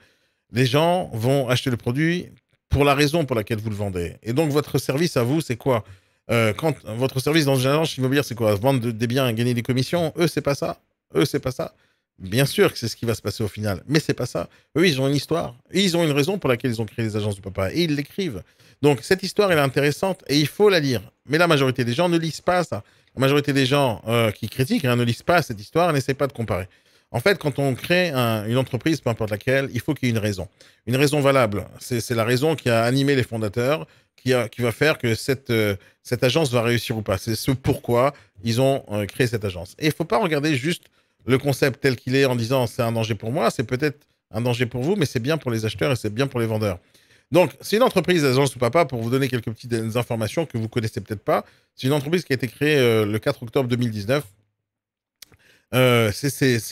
les gens vont acheter le produit pour la raison pour laquelle vous le vendez. Et donc, votre service à vous, c'est quoi euh, quand votre service dans une agence immobilière, c'est quoi Vendre des biens et gagner des commissions Eux, c'est pas ça. Eux, c'est pas ça. Bien sûr que c'est ce qui va se passer au final, mais c'est pas ça. Eux, ils ont une histoire. ils ont une raison pour laquelle ils ont créé les agences du papa. Et ils l'écrivent. Donc, cette histoire, elle est intéressante et il faut la lire. Mais la majorité des gens ne lisent pas ça. La majorité des gens euh, qui critiquent hein, ne lisent pas cette histoire et n'essayent pas de comparer. En fait, quand on crée une entreprise, peu importe laquelle, il faut qu'il y ait une raison. Une raison valable. C'est la raison qui a animé les fondateurs, qui, va faire que euh, cette, agence va réussir ou pas. C'est ce pourquoi ils ont euh, créé cette agence. Et il ne faut pas regarder juste le concept tel qu'il est en disant c'est un danger pour moi, c'est peut-être un danger pour vous, mais c'est bien pour les acheteurs et c'est bien pour les vendeurs. Donc, c'est une entreprise, Agence ou Papa, pour vous donner quelques petites euh, informations que vous connaissez peut-être pas, c'est une entreprise qui a été créée le 4 octobre 2019 euh,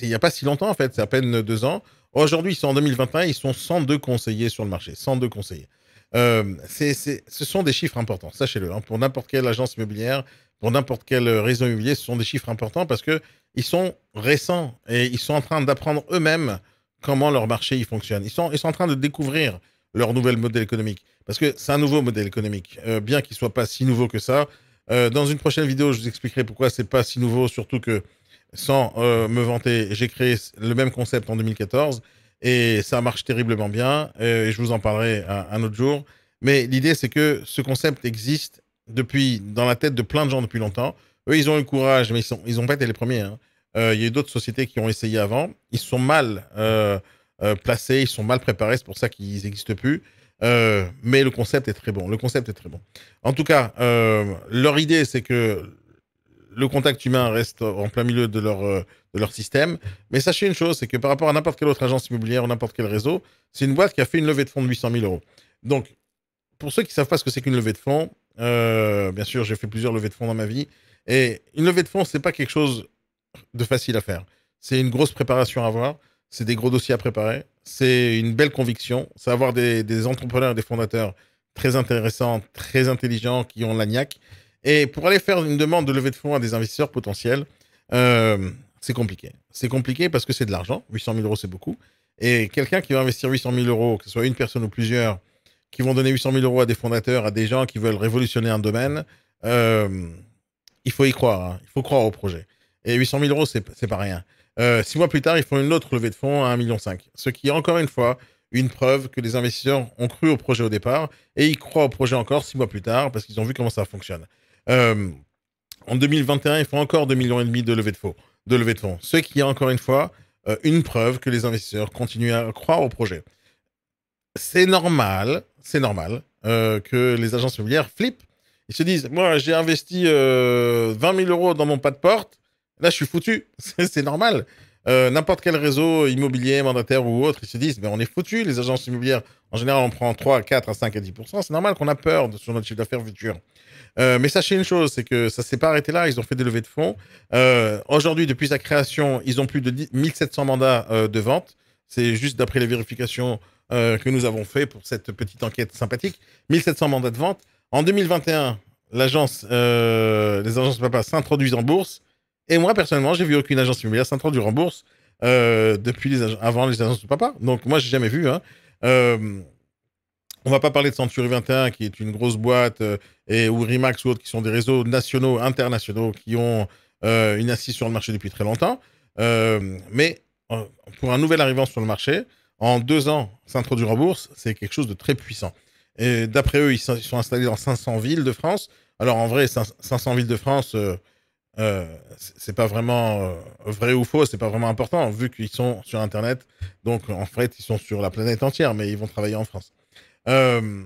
il n'y a pas si longtemps, en fait, c'est à peine deux ans. Aujourd'hui, ils sont en 2021, ils sont 102 conseillers sur le marché, 102 conseillers. Euh, ce sont des chiffres importants, sachez-le. Hein. pour n'importe quelle agence immobilière, pour n'importe quel euh, réseau immobilier, ce sont des chiffres importants parce que ils sont récents et ils sont en train d'apprendre eux-mêmes comment leur marché y fonctionne. Ils sont, ils sont en train de découvrir leur nouvel modèle économique. Parce que c'est un nouveau modèle économique, bien qu'il ne soit pas si nouveau que ça. dans une prochaine vidéo, je vous expliquerai pourquoi c'est pas si nouveau, surtout que sans euh, me vanter, j'ai créé le même concept en 2014 et ça marche terriblement bien. Euh, et je vous en parlerai un, autre jour. Mais l'idée, c'est que ce concept existe depuis dans la tête de plein de gens depuis longtemps. Eux, ils ont eu le courage, mais ils, sont, ils ont pas été les premiers. Hein. Euh, il y a d'autres sociétés qui ont essayé avant. Ils sont mal placés, ils sont mal préparés. C'est pour ça qu'ils n'existent plus. mais le concept est très bon. Le concept est très bon. En tout cas, leur idée, c'est que le contact humain reste en plein milieu de leur, euh, de leur système. Mais sachez une chose, c'est que par rapport à n'importe quelle autre agence immobilière ou n'importe quel réseau, c'est une boîte qui a fait une levée de fonds de 800 000 euros. Donc, pour ceux qui ne savent pas ce que c'est qu'une levée de fonds, euh, bien sûr, j'ai fait plusieurs levées de fonds dans ma vie. Et une levée de fonds, ce n'est pas quelque chose de facile à faire. C'est une grosse préparation à avoir, c'est des gros dossiers à préparer, c'est une belle conviction, c'est avoir des, des entrepreneurs des fondateurs très intéressants, très intelligents, qui ont la et pour aller faire une demande de levée de fonds à des investisseurs potentiels, euh, c'est compliqué. C'est compliqué parce que c'est de l'argent. 800 000 euros, c'est beaucoup. Et quelqu'un qui va investir 800 000 euros, que ce soit une personne ou plusieurs, qui vont donner 800 000 euros à des fondateurs, à des gens qui veulent révolutionner un domaine, euh, il faut y croire. Hein. Il faut croire au projet. Et 800 000 euros, c'est pas rien. Euh, six mois plus tard, ils font une autre levée de fonds à 1,5 million. Ce qui est encore une fois une preuve que les investisseurs ont cru au projet au départ et ils croient au projet encore six mois plus tard parce qu'ils ont vu comment ça fonctionne. Euh, en 2021, il faut encore 2,5 millions et demi de levée de fonds. De levée de fonds. Ce qui est encore une fois euh, une preuve que les investisseurs continuent à croire au projet. C'est normal, c'est normal euh, que les agences immobilières flippent. Ils se disent, moi j'ai investi 20 000 euros dans mon pas de porte, là je suis foutu, c'est normal. n'importe quel réseau immobilier, mandataire ou autre, ils se disent, mais on est foutu, les agences immobilières, en général, on prend 3, 4, 5 à 10 C'est normal qu'on a peur sur notre chiffre d'affaires futur. Euh, mais sachez une chose, c'est que ça ne s'est pas arrêté là. Ils ont fait des levées de fonds. Euh, aujourd'hui, depuis sa création, ils ont plus de 1700 mandats euh, de vente. C'est juste d'après les vérifications que nous avons faites pour cette petite enquête sympathique. 1700 mandats de vente. En 2021, les agences papa s'introduisent en bourse. Et moi, personnellement, j'ai vu aucune agence immobilière s'introduire en bourse depuis les avant les agences de papa. Donc moi, j'ai jamais vu. Hein. On va pas parler de Century 21, qui est une grosse boîte, euh, et, ou Remax ou autres, qui sont des réseaux nationaux, internationaux, qui ont euh, une assise sur le marché depuis très longtemps. Euh, mais pour un nouvel arrivant sur le marché, en deux ans, s'introduire en bourse, c'est quelque chose de très puissant. Et d'après eux, ils sont, installés dans 500 villes de France. Alors en vrai, 500 villes de France, c'est pas vraiment vrai ou faux, c'est pas vraiment important vu qu'ils sont sur Internet. Donc en fait, ils sont sur la planète entière, mais ils vont travailler en France. Euh,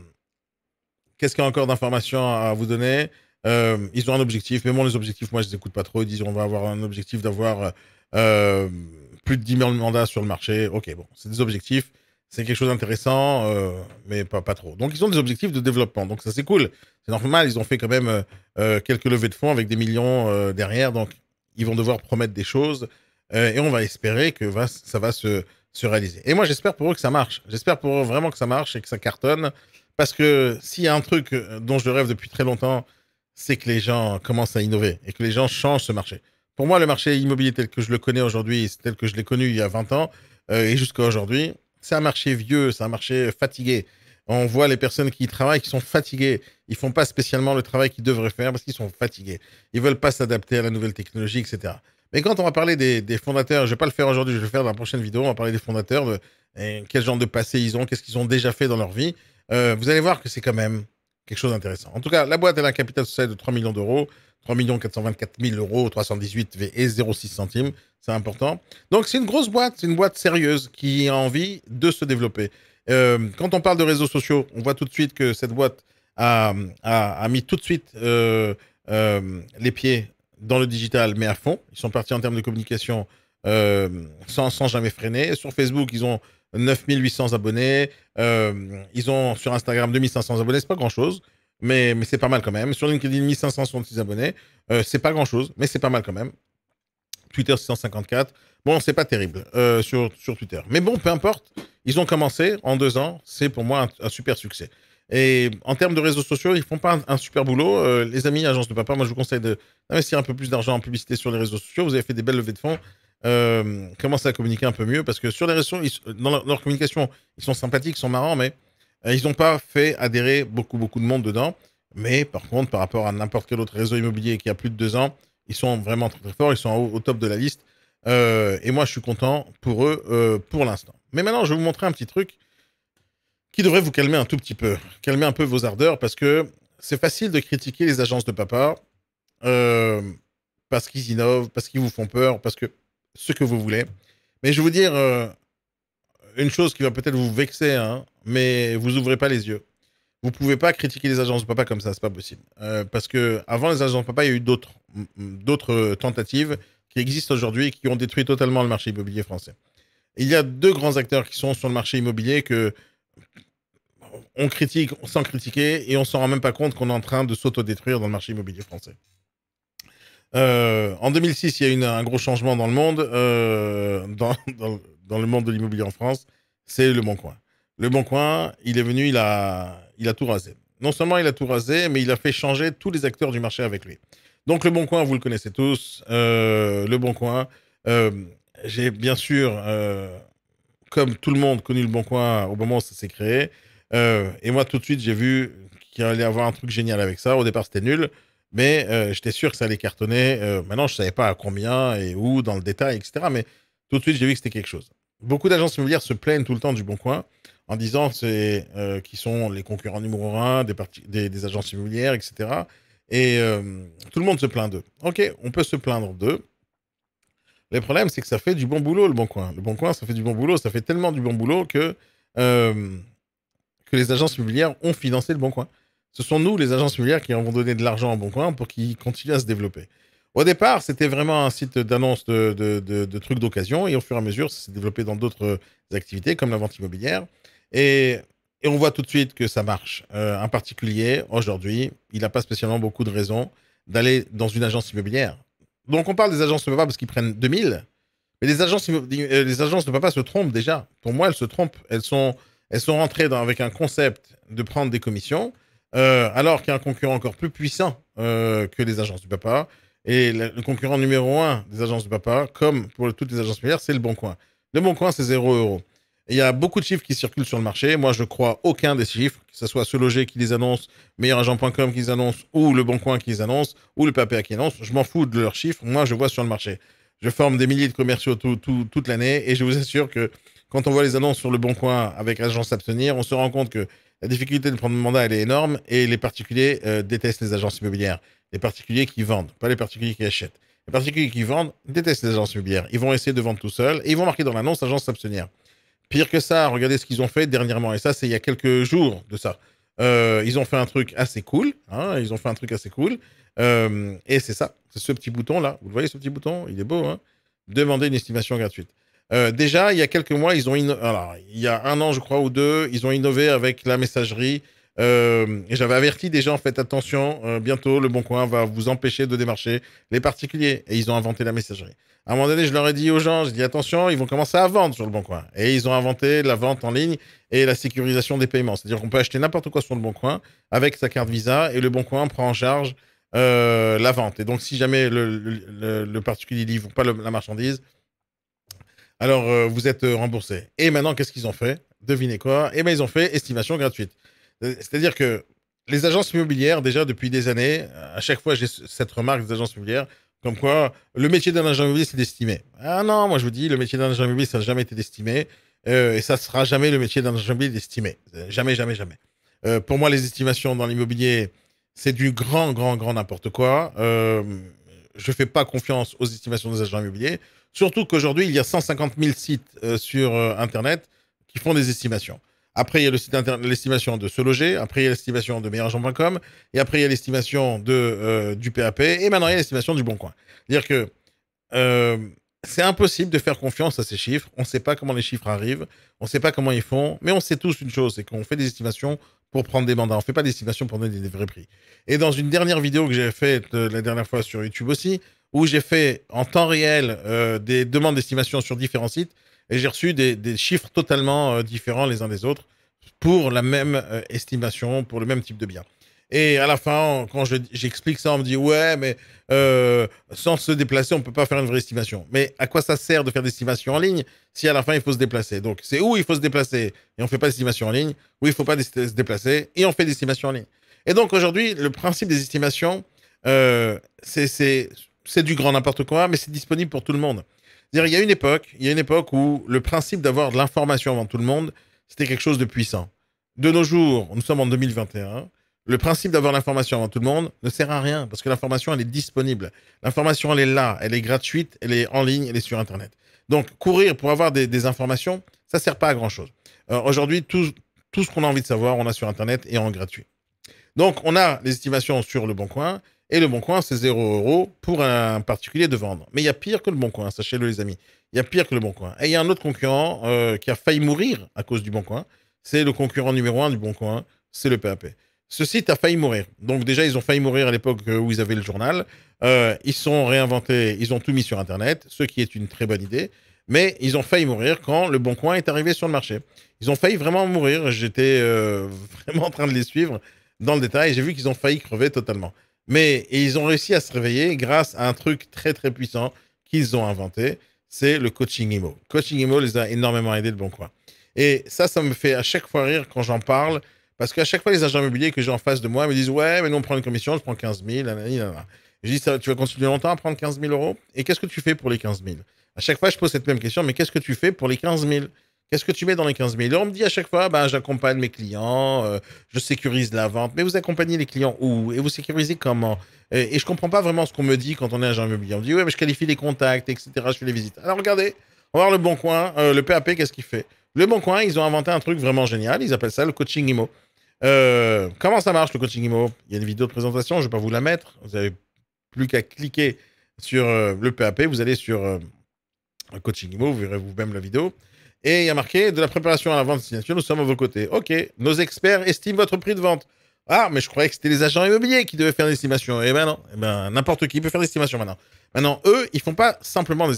qu'est-ce qu'il y a encore d'informations à vous donner euh, Ils ont un objectif, mais bon, les objectifs, moi, je les écoute pas trop. Ils disent on va avoir un objectif d'avoir euh, plus de 10 000 mandats sur le marché. Ok, bon, c'est des objectifs. C'est quelque chose d'intéressant, mais pas, pas trop. Donc, ils ont des objectifs de développement. Donc, ça, c'est cool. C'est normal. Ils ont fait quand même quelques levées de fonds avec des millions derrière. Donc, ils vont devoir promettre des choses. et on va espérer que ça va se, se réaliser. Et moi, j'espère pour eux que ça marche. J'espère pour eux vraiment que ça marche et que ça cartonne. Parce que s'il y a un truc euh, dont je rêve depuis très longtemps, c'est que les gens commencent à innover et que les gens changent ce marché. Pour moi, le marché immobilier tel que je le connais aujourd'hui, tel que je l'ai connu il y a 20 ans euh, et jusqu'à aujourd'hui, c'est un marché vieux, c'est un marché fatigué. On voit les personnes qui travaillent qui sont fatiguées. Ils font pas spécialement le travail qu'ils devraient faire parce qu'ils sont fatigués. Ils veulent pas s'adapter à la nouvelle technologie, etc. Mais quand on va parler des, fondateurs, je vais pas le faire aujourd'hui, je vais le faire dans la prochaine vidéo. On va parler des fondateurs, de quel genre de passé ils ont, qu'est-ce qu'ils ont déjà fait dans leur vie. Euh, vous allez voir que c'est quand même quelque chose d'intéressant. En tout cas, la boîte a un capital social de 3 millions d'euros. 3 424 000 euros, 318 et 06 centimes. C'est important. Donc, c'est une grosse boîte, c'est une boîte sérieuse qui a envie de se développer. Euh, quand on parle de réseaux sociaux, on voit tout de suite que cette boîte a, a, mis tout de suite euh, euh, les pieds dans le digital, mais à fond. Ils sont partis en termes de communication sans, sans, jamais freiner. Sur Facebook, ils ont 9800 abonnés. ils ont sur Instagram 2500 abonnés. C'est pas grand-chose, mais, mais c'est pas mal quand même. Sur LinkedIn, 1566 abonnés. c'est pas grand-chose, mais c'est pas mal quand même. Twitter 654. Bon, c'est pas terrible sur, sur Twitter. Mais bon, peu importe. Ils ont commencé en deux ans. C'est pour moi un, super succès. Et en termes de réseaux sociaux, ils font pas un, super boulot. Euh, les amis, agence de papa, moi je vous conseille d'investir un peu plus d'argent en publicité sur les réseaux sociaux. Vous avez fait des belles levées de fonds. Euh, commencez à communiquer un peu mieux parce que sur les réseaux, dans leur, communication, ils sont sympathiques, ils sont marrants, mais euh, ils n'ont pas fait adhérer beaucoup, beaucoup de monde dedans. Mais par contre, par rapport à n'importe quel autre réseau immobilier qui a plus de deux ans, ils sont vraiment très, très forts, ils sont au top de la liste. Euh, et moi, je suis content pour eux euh, pour l'instant. Mais maintenant, je vais vous montrer un petit truc qui devrait vous calmer un tout petit peu. Calmer un peu vos ardeurs parce que c'est facile de critiquer les agences de papa euh, parce qu'ils innovent, parce qu'ils vous font peur, parce que ce que vous voulez. Mais je vais vous dire une chose qui va peut-être vous vexer, hein, mais vous ouvrez pas les yeux. Vous pouvez pas critiquer les agences de papa comme ça, c'est pas possible. parce que avant les agences de papa, il y a eu d'autres tentatives qui existent aujourd'hui et qui ont détruit totalement le marché immobilier français. Il y a deux grands acteurs qui sont sur le marché immobilier que on critique sans critiquer et on ne s'en rend même pas compte qu'on est en train de s'autodétruire dans le marché immobilier français. Euh, en 2006, il y a eu un gros changement dans le monde, euh, dans, le monde de l'immobilier en France, c'est Le Bon Coin. Le Bon Coin, il est venu, il a tout rasé. Non seulement il a tout rasé, mais il a fait changer tous les acteurs du marché avec lui. Donc, Le Bon Coin, vous le connaissez tous. Euh, le Bon Coin. Euh, j'ai bien sûr, euh, comme tout le monde, connu Le Bon Coin au moment où ça s'est créé. et moi, tout de suite, j'ai vu qu'il allait y avoir un truc génial avec ça. Au départ, c'était nul. Mais j'étais sûr que ça allait cartonner. maintenant, je ne savais pas à combien et où, dans le détail, etc. Mais tout de suite, j'ai vu que c'était quelque chose. Beaucoup d'agences immobilières se plaignent tout le temps du Bon Coin en disant c'est sont les concurrents numéro un des, des, agences immobilières, etc. Et euh, tout le monde se plaint d'eux. Ok, on peut se plaindre d'eux. Le problème, c'est que ça fait du bon boulot, le Bon Coin. Le Bon Coin, ça fait du bon boulot. Ça fait tellement du bon boulot que, euh, que les agences immobilières ont financé le Bon Coin. Ce sont nous, les agences immobilières, qui avons donné de l'argent au Bon Coin pour qu'il continue à se développer. Au départ, c'était vraiment un site d'annonce de, de, trucs d'occasion et au fur et à mesure, ça s'est développé dans d'autres activités comme la vente immobilière. Et et on voit tout de suite que ça marche. En euh, un particulier, aujourd'hui, il n'a pas spécialement beaucoup de raisons d'aller dans une agence immobilière. Donc on parle des agences de papa parce qu'ils prennent 2000, mais les agences, euh, les agences de papa se trompent déjà. Pour moi, elles se trompent. Elles sont, elles sont rentrées avec un concept de prendre des commissions, euh, alors qu'il y a un concurrent encore plus puissant que les agences du papa. Et le, concurrent numéro un des agences du papa, comme pour toutes les agences immobilières, c'est le Bon Coin. Le Bon Coin, c'est 0 euros. Il y a beaucoup de chiffres qui circulent sur le marché. Moi, je crois aucun des chiffres, que ce soit Ce Loger qui les annonce, meilleuragent.com qui les annonce, ou Le Bon Coin qui les annonce, ou Le Papier qui les annonce. Je m'en fous de leurs chiffres. Moi, je vois sur le marché. Je forme des milliers de commerciaux tout, toute l'année et je vous assure que quand on voit les annonces sur Le Bon Coin avec l'agence s'abstenir, on se rend compte que la difficulté de prendre le mandat, elle est énorme et les particuliers euh, détestent les agences immobilières. Les particuliers qui vendent, pas les particuliers qui achètent. Les particuliers qui vendent détestent les agences immobilières. Ils vont essayer de vendre tout seuls et ils vont marquer dans l'annonce agence s'abstenir. Pire que ça, regardez ce qu'ils ont fait dernièrement. Et ça, c'est il y a quelques jours de ça. Euh, ils ont fait un truc assez cool. Hein, ils ont fait un truc assez cool. Euh, et c'est ça, c'est ce petit bouton-là. Vous le voyez, ce petit bouton Il est beau. Hein? Demandez une estimation gratuite. Euh, déjà, il y a quelques mois, ils ont Alors, il y a un an, je crois, ou deux, ils ont innové avec la messagerie euh, j'avais averti des gens, faites attention, euh, bientôt le Bon Coin va vous empêcher de démarcher les particuliers. Et ils ont inventé la messagerie. À un moment donné, je leur ai dit aux gens, je dit attention, ils vont commencer à vendre sur le Bon Coin. Et ils ont inventé la vente en ligne et la sécurisation des paiements. C'est-à-dire qu'on peut acheter n'importe quoi sur le Bon Coin avec sa carte Visa et le Bon Coin prend en charge euh, la vente. Et donc, si jamais le, le, le particulier livre pas la marchandise, alors vous êtes remboursé. Et maintenant, qu'est-ce qu'ils ont fait Devinez quoi et eh bien, ils ont fait estimation gratuite. Euh, c'est-à-dire que les agences immobilières, déjà depuis des années, à chaque fois j'ai cette remarque des agences immobilières, comme quoi le métier d'un agent immobilier, c'est d'estimer. Ah non, moi je vous dis, le métier d'un agent immobilier, ça n'a jamais été d'estimer. Euh, et ça ne sera jamais le métier d'un agent immobilier d'estimer. Euh, jamais, jamais, jamais. pour moi, les estimations dans l'immobilier, c'est du grand, grand, grand n'importe quoi. je ne fais pas confiance aux estimations des agents immobiliers. Surtout qu'aujourd'hui, il y a 150 000 sites sur Internet qui font des estimations. Après, il y a le site l'estimation de se loger. Après, il y a l'estimation de meilleurargent.com. Et après, il y a l'estimation euh, du PAP. Et maintenant, il y a l'estimation du Bon Coin. C'est-à-dire que euh, c'est impossible de faire confiance à ces chiffres. On ne sait pas comment les chiffres arrivent. On ne sait pas comment ils font. Mais on sait tous une chose c'est qu'on fait des estimations pour prendre des mandats. On ne fait pas des estimations pour donner des vrais prix. Et dans une dernière vidéo que j'ai faite euh, la dernière fois sur YouTube aussi, où j'ai fait en temps réel des demandes d'estimation sur différents sites, et j'ai reçu des, chiffres totalement euh, différents les uns des autres pour la même euh, estimation, pour le même type de bien. Et à la fin, quand j'explique ça, on me dit ouais, mais euh, sans se déplacer, on ne peut pas faire une vraie estimation. Mais à quoi ça sert de faire des estimations en ligne si à la fin il faut se déplacer Donc c'est où il faut se déplacer et on ne fait pas d'estimation en ligne, où il ne faut pas se déplacer et on fait des estimations en ligne. Et donc aujourd'hui, le principe des estimations, euh, c'est du grand n'importe quoi, mais c'est disponible pour tout le monde il y a une époque, il y a une époque où le principe d'avoir de l'information avant tout le monde, c'était quelque chose de puissant. De nos jours, nous sommes en 2021. Le principe d'avoir l'information avant tout le monde ne sert à rien parce que l'information, elle est disponible. L'information, elle est là, elle est gratuite, elle est en ligne, elle est sur Internet. Donc, courir pour avoir des, informations, ça ne sert pas à grand-chose. Euh, aujourd'hui, tout, tout ce qu'on a envie de savoir, on a sur Internet et en gratuit. Donc, on a les estimations sur le bon coin, et le Bon Coin, c'est 0 euros pour un particulier de vendre. Mais il y a pire que le Bon Coin, sachez-le les amis. Il y a pire que le Bon Coin. Et il y a un autre concurrent euh, qui a failli mourir à cause du Bon Coin. C'est le concurrent numéro un du Bon Coin, c'est le PAP. Ce site a failli mourir. Donc déjà, ils ont failli mourir à l'époque euh, où ils avaient le journal. Euh, ils sont réinventés, ils ont tout mis sur Internet, ce qui est une très bonne idée. Mais ils ont failli mourir quand le Bon Coin est arrivé sur le marché. Ils ont failli vraiment mourir. J'étais vraiment en train de les suivre dans le détail. J'ai vu qu'ils ont failli crever totalement. Mais ils ont réussi à se réveiller grâce à un truc très très puissant qu'ils ont inventé, c'est le coaching emo. Coaching emo les a énormément aidés de bon coin. Et ça, ça me fait à chaque fois rire quand j'en parle, parce qu'à chaque fois, les agents immobiliers que j'ai en face de moi me disent Ouais, mais nous, on prend une commission, je prends 15 000. je dis Tu vas continuer longtemps à prendre 15 000 euros Et qu'est-ce que tu fais pour les 15 000 À chaque fois, je pose cette même question Mais qu'est-ce que tu fais pour les 15 000 Qu'est-ce que tu mets dans les 15 000 On me dit à chaque fois, ben, j'accompagne mes clients, euh, je sécurise la vente. Mais vous accompagnez les clients où Et vous sécurisez comment et, je je comprends pas vraiment ce qu'on me dit quand on est agent immobilier. On me dit, ouais, mais je qualifie les contacts, etc. Je fais les visites. Alors regardez, on va voir le Bon Coin, euh, le PAP, qu'est-ce qu'il fait Le Bon Coin, ils ont inventé un truc vraiment génial. Ils appellent ça le coaching IMO. Euh, comment ça marche le coaching IMO Il y a une vidéo de présentation, je ne vais pas vous la mettre. Vous n'avez plus qu'à cliquer sur le PAP. Vous allez sur coaching IMO, vous verrez vous-même la vidéo. Et il y a marqué de la préparation à la vente destination, nous sommes à vos côtés. Ok, nos experts estiment votre prix de vente. Ah, mais je croyais que c'était les agents immobiliers qui devaient faire l'estimation. Eh bien non, eh ben, n'importe qui peut faire l'estimation maintenant. Maintenant, eux, ils font pas simplement des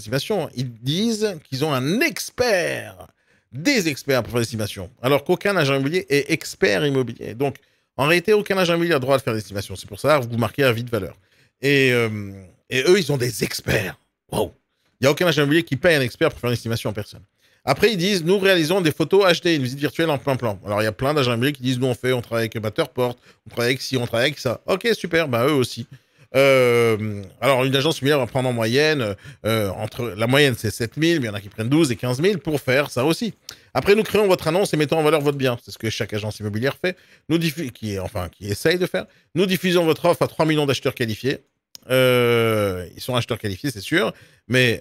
Ils disent qu'ils ont un expert, des experts pour faire l'estimation. Alors qu'aucun agent immobilier est expert immobilier. Donc, en réalité, aucun agent immobilier a le droit de faire l'estimation. C'est pour ça que vous marquez à vide valeur. Euh, et, eux, ils ont des experts. Wow. Il n'y a aucun agent immobilier qui paye un expert pour faire l'estimation en personne. Après, ils disent, nous réalisons des photos HD, une visite virtuelle en plein plan. Alors, il y a plein d'agents immobiliers qui disent, nous, on fait, on travaille avec Matterport, on travaille avec ci, on travaille avec ça. Ok, super, bah, eux aussi. Euh, alors, une agence immobilière va prendre en moyenne, euh, entre la moyenne, c'est 7000, mais il y en a qui prennent 12 et 15 000 pour faire ça aussi. Après, nous créons votre annonce et mettons en valeur votre bien. C'est ce que chaque agence immobilière fait, nous qui, enfin, qui essaye de faire. Nous diffusons votre offre à 3 millions d'acheteurs qualifiés. Euh, ils sont acheteurs qualifiés, c'est sûr, mais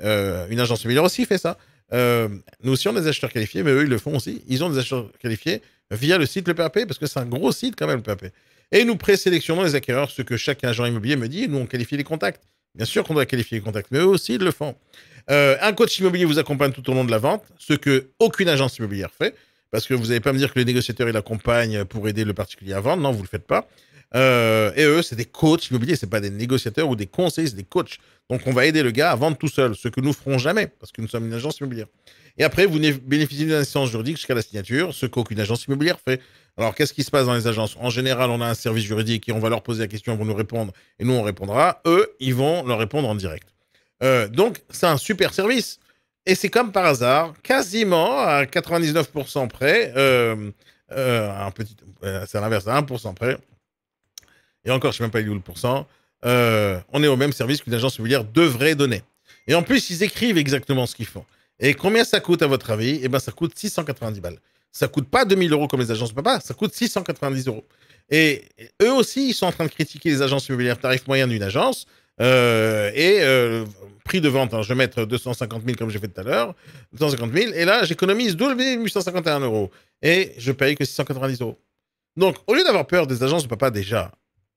une agence immobilière aussi fait ça. Euh, nous aussi, on a des acheteurs qualifiés, mais eux, ils le font aussi. Ils ont des acheteurs qualifiés via le site Le PAP, parce que c'est un gros site quand même, le PAP. Et nous présélectionnons les acquéreurs, ce que chaque agent immobilier me dit. nous, on qualifie les contacts. Bien sûr qu'on doit qualifier les contacts, mais eux aussi, ils le font. Euh, un coach immobilier vous accompagne tout au long de la vente, ce que aucune agence immobilière fait, parce que vous n'allez pas me dire que le négociateur, il accompagne pour aider le particulier à vendre. Non, vous ne le faites pas. Euh, et eux, c'est des coachs immobiliers, c'est pas des négociateurs ou des conseillers, c'est des coachs. Donc on va aider le gars à vendre tout seul, ce que nous ferons jamais, parce que nous sommes une agence immobilière. Et après, vous bénéficiez d'une assistance juridique jusqu'à la signature, ce qu'aucune agence immobilière fait. Alors qu'est-ce qui se passe dans les agences En général, on a un service juridique et on va leur poser la question, ils vont nous répondre, et nous on répondra. Eux, ils vont leur répondre en direct. Euh, donc c'est un super service. Et c'est comme par hasard, quasiment à 99% près, euh, un petit, c'est à l'inverse, à 1% près, et encore, je ne sais même pas il où le pourcent, euh, on est au même service qu'une agence immobilière devrait donner. Et en plus, ils écrivent exactement ce qu'ils font. Et combien ça coûte à votre avis Eh bien, ça coûte 690 balles. Ça ne coûte pas 2000 euros comme les agences de papa, ça coûte 690 euros. Et eux aussi, ils sont en train de critiquer les agences immobilières, tarif moyen d'une agence euh, et euh, prix de vente. je vais mettre 250 000 comme j'ai fait tout à l'heure, 250 000, et là, j'économise 12 851 euros et je paye que 690 euros. Donc, au lieu d'avoir peur des agences de papa déjà,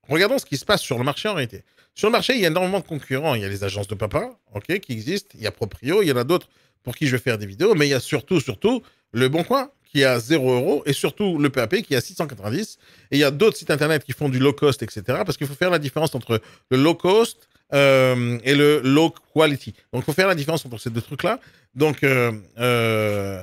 Regardons ce qui se passe sur le marché en réalité. Sur le marché, il y a énormément de concurrents. Il y a les agences de papa ok, qui existent. Il y a Proprio, il y en a d'autres pour qui je vais faire des vidéos. Mais il y a surtout, surtout, Le Bon Coin qui a 0 euros et surtout le PAP qui a 690. Et il y a d'autres sites internet qui font du low cost, etc. Parce qu'il faut faire la différence entre le low cost euh, et le low quality. Donc, il faut faire la différence entre ces deux trucs-là. Donc, euh, euh,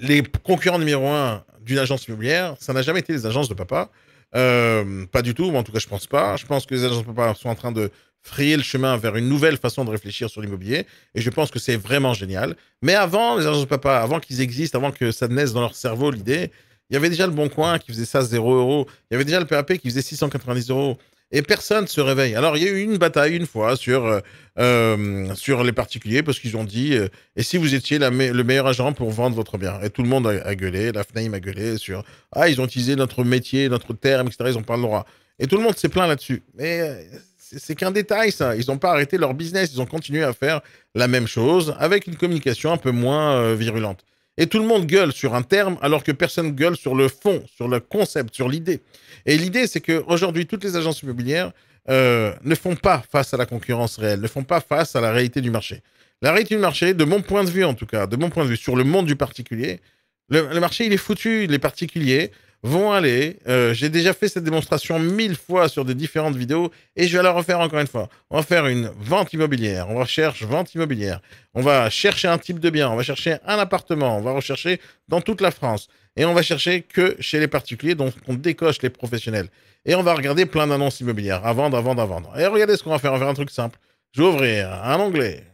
les concurrents numéro un d'une agence immobilière, ça n'a jamais été les agences de papa. Euh, pas du tout, en tout cas, je pense pas. Je pense que les agences papa sont en train de frayer le chemin vers une nouvelle façon de réfléchir sur l'immobilier, et je pense que c'est vraiment génial. Mais avant, les agences papa, avant qu'ils existent, avant que ça naisse dans leur cerveau l'idée, il y avait déjà le Bon Coin qui faisait ça 0 euros, il y avait déjà le PAP qui faisait 690 euros et personne se réveille. Alors il y a eu une bataille une fois sur, euh, euh, sur les particuliers parce qu'ils ont dit euh, et si vous étiez le meilleur agent pour vendre votre bien Et tout le monde a, gueulé, la FNAIM a gueulé sur ah ils ont utilisé notre métier, notre terme, etc. Ils n'ont pas le droit. Et tout le monde s'est plaint là-dessus. Mais c'est qu'un détail ça. Ils n'ont pas arrêté leur business, ils ont continué à faire la même chose avec une communication un peu moins virulente. Et tout le monde gueule sur un terme alors que personne gueule sur le fond, sur le concept, sur l'idée. Et l'idée, c'est qu'aujourd'hui, toutes les agences immobilières euh, ne font pas face à la concurrence réelle, ne font pas face à la réalité du marché. La réalité du marché, de mon point de vue en tout cas, de mon point de vue sur le monde du particulier, le, le marché, il est foutu. Les particuliers, vont aller. Euh, j'ai déjà fait cette démonstration mille fois sur des différentes vidéos et je vais la refaire encore une fois. On va faire une vente immobilière. On recherche vente immobilière. On va chercher un type de bien. On va chercher un appartement. On va rechercher dans toute la France. Et on va chercher que chez les particuliers, donc on décoche les professionnels. Et on va regarder plein d'annonces immobilières à vendre, à vendre, à vendre. Et regardez ce qu'on va faire. On va faire un truc simple. Je vais ouvrir un onglet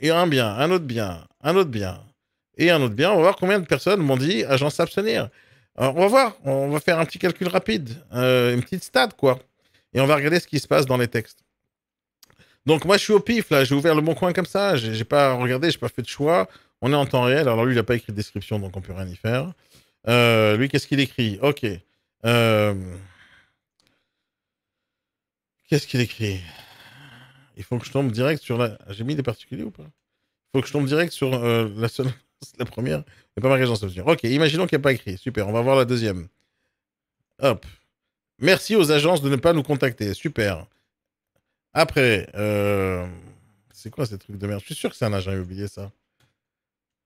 et un bien, un autre bien, un autre bien et un autre bien. On va voir combien de personnes m'ont dit agence s'abstenir on va voir, on va faire un petit calcul rapide, euh, une petite stade, quoi. Et on va regarder ce qui se passe dans les textes. Donc moi, je suis au pif, là, j'ai ouvert le bon coin comme ça, j'ai pas regardé, j'ai pas fait de choix. On est en temps réel, alors lui, il n'a pas écrit de description, donc on peut rien y faire. Euh, lui, qu'est-ce qu'il écrit Ok. Euh, qu'est-ce qu'il écrit Il faut que je tombe direct sur la... J'ai mis des particuliers ou pas Il faut que je tombe direct sur la seule... C'est la première a pas ma régence à Ok, imaginons qu'il n'y a pas écrit. Super, on va voir la deuxième. Hop. Merci aux agences de ne pas nous contacter. Super. Après, euh, c'est quoi ces trucs de merde Je suis sûr que c'est un agent immobilier, ça.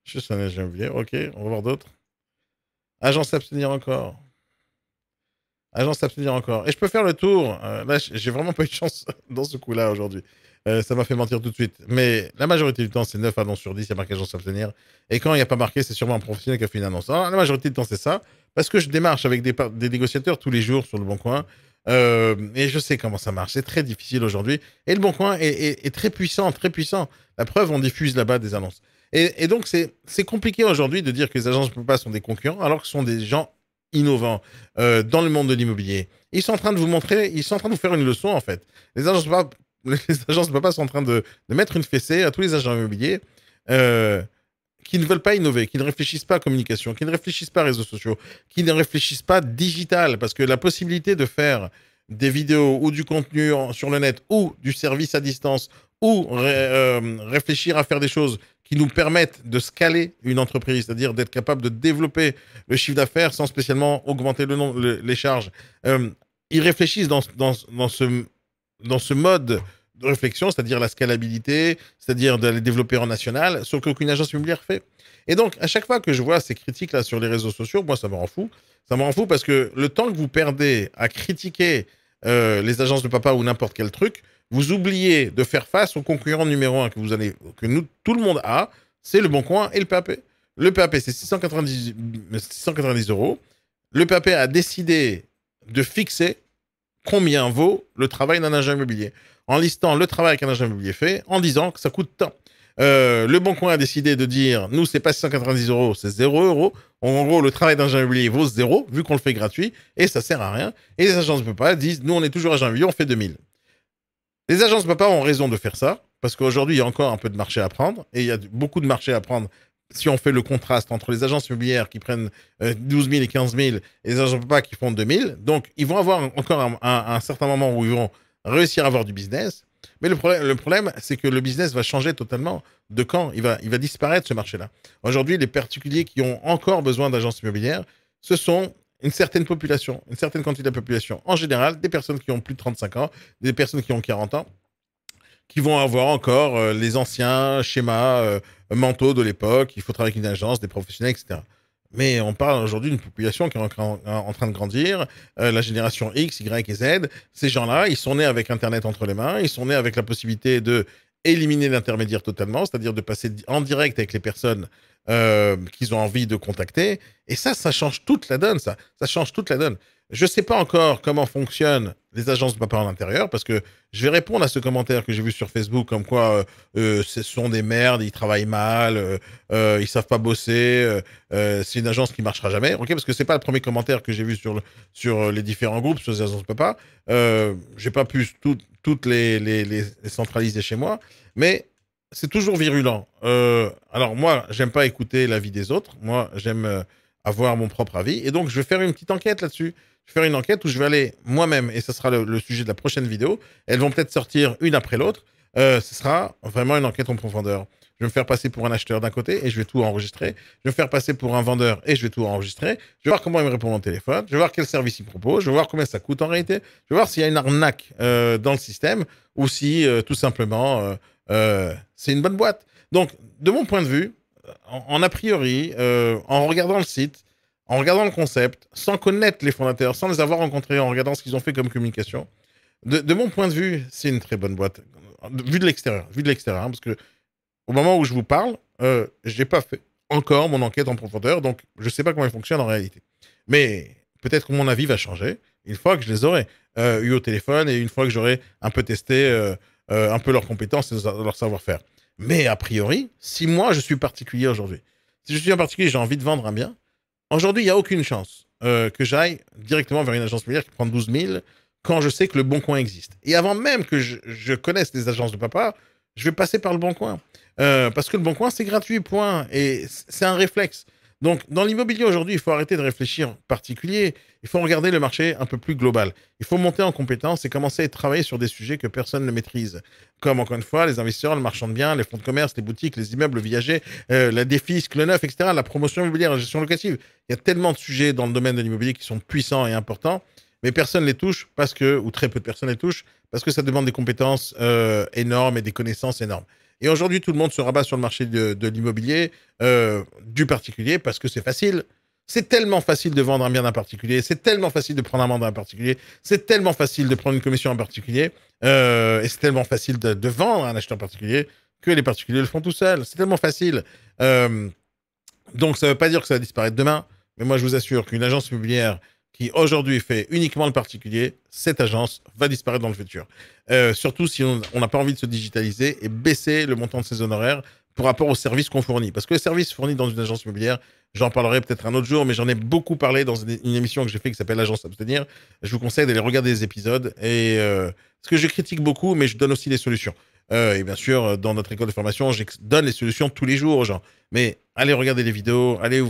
Je suis sûr que c'est un agent immobilier. Ok, on va voir d'autres. Agence s'abstenir encore. Agence s'abstenir encore. Et je peux faire le tour. Euh, là, j'ai vraiment pas eu de chance dans ce coup-là aujourd'hui. Euh, ça m'a fait mentir tout de suite. Mais la majorité du temps, c'est 9 annonces sur 10, il y a marqué agence à obtenir. Et quand il n'y a pas marqué, c'est sûrement un professionnel qui a fait une annonce. la majorité du temps, c'est ça. Parce que je démarche avec des, négociateurs tous les jours sur le Bon Coin. Euh, et je sais comment ça marche. C'est très difficile aujourd'hui. Et le Bon Coin est, très puissant, très puissant. La preuve, on diffuse là-bas des annonces. Et, donc, c'est compliqué aujourd'hui de dire que les agences ne pas sont des concurrents, alors que ce sont des gens innovants euh, dans le monde de l'immobilier. Ils sont en train de vous montrer, ils sont en train de vous faire une leçon en fait. Les agences les agences de papa sont en train de, mettre une fessée à tous les agents immobiliers euh, qui ne veulent pas innover, qui ne réfléchissent pas à communication, qui ne réfléchissent pas à réseaux sociaux, qui ne réfléchissent pas à digital, parce que la possibilité de faire des vidéos ou du contenu sur le net ou du service à distance ou euh, réfléchir à faire des choses qui nous permettent de scaler une entreprise, c'est-à-dire d'être capable de développer le chiffre d'affaires sans spécialement augmenter le nombre, les charges. Euh, ils réfléchissent dans, dans, dans ce dans ce mode de réflexion, c'est-à-dire la scalabilité, c'est-à-dire d'aller développer en national, sauf qu'aucune agence immobilière fait. Et donc, à chaque fois que je vois ces critiques-là sur les réseaux sociaux, moi, ça me rend fou. Ça me rend fou parce que le temps que vous perdez à critiquer euh, les agences de papa ou n'importe quel truc, vous oubliez de faire face au concurrent numéro un que, vous allez, que nous, tout le monde a, c'est le Bon Coin et le PAP. Le PAP, c'est 690, 690 euros. Le PAP a décidé de fixer combien vaut le travail d'un agent immobilier, en listant le travail qu'un agent immobilier fait, en disant que ça coûte tant. Euh, le Bon Coin a décidé de dire, nous, c'est pas 190 euros, c'est 0 euros. En gros, le travail d'un agent immobilier vaut 0, vu qu'on le fait gratuit, et ça sert à rien. Et les agences de pas disent, nous, on est toujours agent immobilier, on fait 2000. Les agences papa ont raison de faire ça, parce qu'aujourd'hui, il y a encore un peu de marché à prendre, et il y a beaucoup de marché à prendre si on fait le contraste entre les agences immobilières qui prennent 12 euh, 000 et 15 000 et les agences pas qui font 2 000, donc ils vont avoir encore un, certain moment où ils vont réussir à avoir du business. Mais le, problème, le problème, c'est que le business va changer totalement de quand il va, il va disparaître ce marché-là. Aujourd'hui, les particuliers qui ont encore besoin d'agences immobilières, ce sont une certaine population, une certaine quantité de la population. En général, des personnes qui ont plus de 35 ans, des personnes qui ont 40 ans, qui vont avoir encore euh, les anciens schémas. Euh, manteau de l'époque, il faut travailler avec une agence, des professionnels, etc. Mais on parle aujourd'hui d'une population qui est en, train de grandir, euh, la génération X, Y et Z. Ces gens-là, ils sont nés avec Internet entre les mains, ils sont nés avec la possibilité de éliminer l'intermédiaire totalement, c'est-à-dire de passer en direct avec les personnes euh, qu'ils ont envie de contacter. Et ça, ça change toute la donne, ça. Ça change toute la donne. Je ne sais pas encore comment fonctionnent les agences de papa en intérieur, parce que je vais répondre à ce commentaire que j'ai vu sur Facebook, comme quoi euh, euh, ce sont des merdes, ils travaillent mal, euh, ne euh, ils savent pas bosser, c'est une agence qui marchera jamais, ok Parce que c'est pas le premier commentaire que j'ai vu sur, le, sur les différents groupes, sur les agences de papa. Je j'ai pas pu toutes les, centraliser chez moi, mais c'est toujours virulent. alors moi, j'aime pas écouter l'avis des autres, moi j'aime avoir mon propre avis, et donc je vais faire une petite enquête là-dessus faire une enquête où je vais aller moi-même, et ce sera le, sujet de la prochaine vidéo, elles vont peut-être sortir une après l'autre, euh, ce sera vraiment une enquête en profondeur. Je vais me faire passer pour un acheteur d'un côté et je vais tout enregistrer. Je vais me faire passer pour un vendeur et je vais tout enregistrer. Je vais voir comment il me répond au téléphone. Je vais voir quel service il propose. Je vais voir combien ça coûte en réalité. Je vais voir s'il y a une arnaque euh, dans le système ou si euh, tout simplement c'est une bonne boîte. Donc, de mon point de vue, en, en a priori, en regardant le site, en regardant le concept, sans connaître les fondateurs, sans les avoir rencontrés, en regardant ce qu'ils ont fait comme communication, de, mon point de vue, c'est une très bonne boîte. Vu de l'extérieur, vu de l'extérieur, hein, parce que au moment où je vous parle, euh, je n'ai pas fait encore mon enquête en profondeur, donc je ne sais pas comment elle fonctionne en réalité. Mais peut-être que mon avis va changer une fois que je les aurai euh, eu au téléphone et une fois que j'aurai un peu testé euh, euh, un peu leurs compétences et leur savoir-faire. Mais a priori, si moi je suis particulier aujourd'hui, si je suis un particulier, j'ai envie de vendre un bien, Aujourd'hui, il n'y a aucune chance euh, que j'aille directement vers une agence immobilière qui prend 12 000 quand je sais que le bon coin existe. Et avant même que je, connaisse les agences de papa, je vais passer par le bon coin. Euh, parce que le bon coin, c'est gratuit, point. Et c'est un réflexe. Donc, dans l'immobilier aujourd'hui, il faut arrêter de réfléchir particulier. Il faut regarder le marché un peu plus global. Il faut monter en compétences et commencer à travailler sur des sujets que personne ne maîtrise. Comme, encore une fois, les investisseurs, le marchand de biens, les fonds de commerce, les boutiques, les immeubles, viagés, viager, euh, la défisque, le neuf, etc., la promotion immobilière, la gestion locative. Il y a tellement de sujets dans le domaine de l'immobilier qui sont puissants et importants, mais personne ne les touche parce que, ou très peu de personnes les touchent, parce que ça demande des compétences euh, énormes et des connaissances énormes. Et aujourd'hui, tout le monde se rabat sur le marché de, l'immobilier, euh, du particulier, parce que c'est facile. C'est tellement facile de vendre un bien d'un particulier, c'est tellement facile de prendre un mandat d'un particulier, c'est tellement facile de prendre une commission en particulier, euh, et c'est tellement facile de, vendre un acheteur particulier que les particuliers le font tout seuls. C'est tellement facile. Euh, donc ça ne veut pas dire que ça va disparaître demain, mais moi je vous assure qu'une agence immobilière qui aujourd'hui fait uniquement le particulier, cette agence va disparaître dans le futur. Euh, surtout si on n'a pas envie de se digitaliser et baisser le montant de ses honoraires par rapport aux services qu'on fournit. Parce que les services fournis dans une agence immobilière, j'en parlerai peut-être un autre jour, mais j'en ai beaucoup parlé dans une émission que j'ai fait qui s'appelle L'agence obtenir. Je vous conseille d'aller regarder les épisodes. Et euh, ce que je critique beaucoup, mais je donne aussi des solutions. Euh, et bien sûr, dans notre école de formation, je donne les solutions tous les jours aux gens. Mais allez regarder les vidéos, allez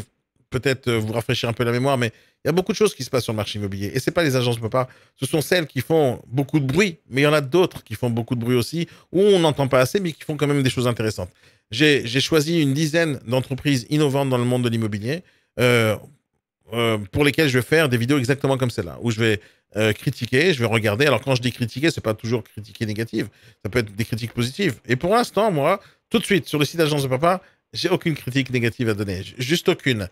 peut-être vous rafraîchir un peu la mémoire, mais il y a beaucoup de choses qui se passent sur le marché immobilier. Et ce n'est pas les agences papa, ce sont celles qui font beaucoup de bruit, mais il y en a d'autres qui font beaucoup de bruit aussi, où on n'entend pas assez, mais qui font quand même des choses intéressantes. J'ai choisi une dizaine d'entreprises innovantes dans le monde de l'immobilier, euh, euh, pour lesquelles je vais faire des vidéos exactement comme celle-là, où je vais euh, critiquer, je vais regarder. Alors quand je dis critiquer, c'est pas toujours critiquer négative, ça peut être des critiques positives. Et pour l'instant, moi, tout de suite, sur le site d'agence de papa, j'ai aucune critique négative à donner, juste aucune,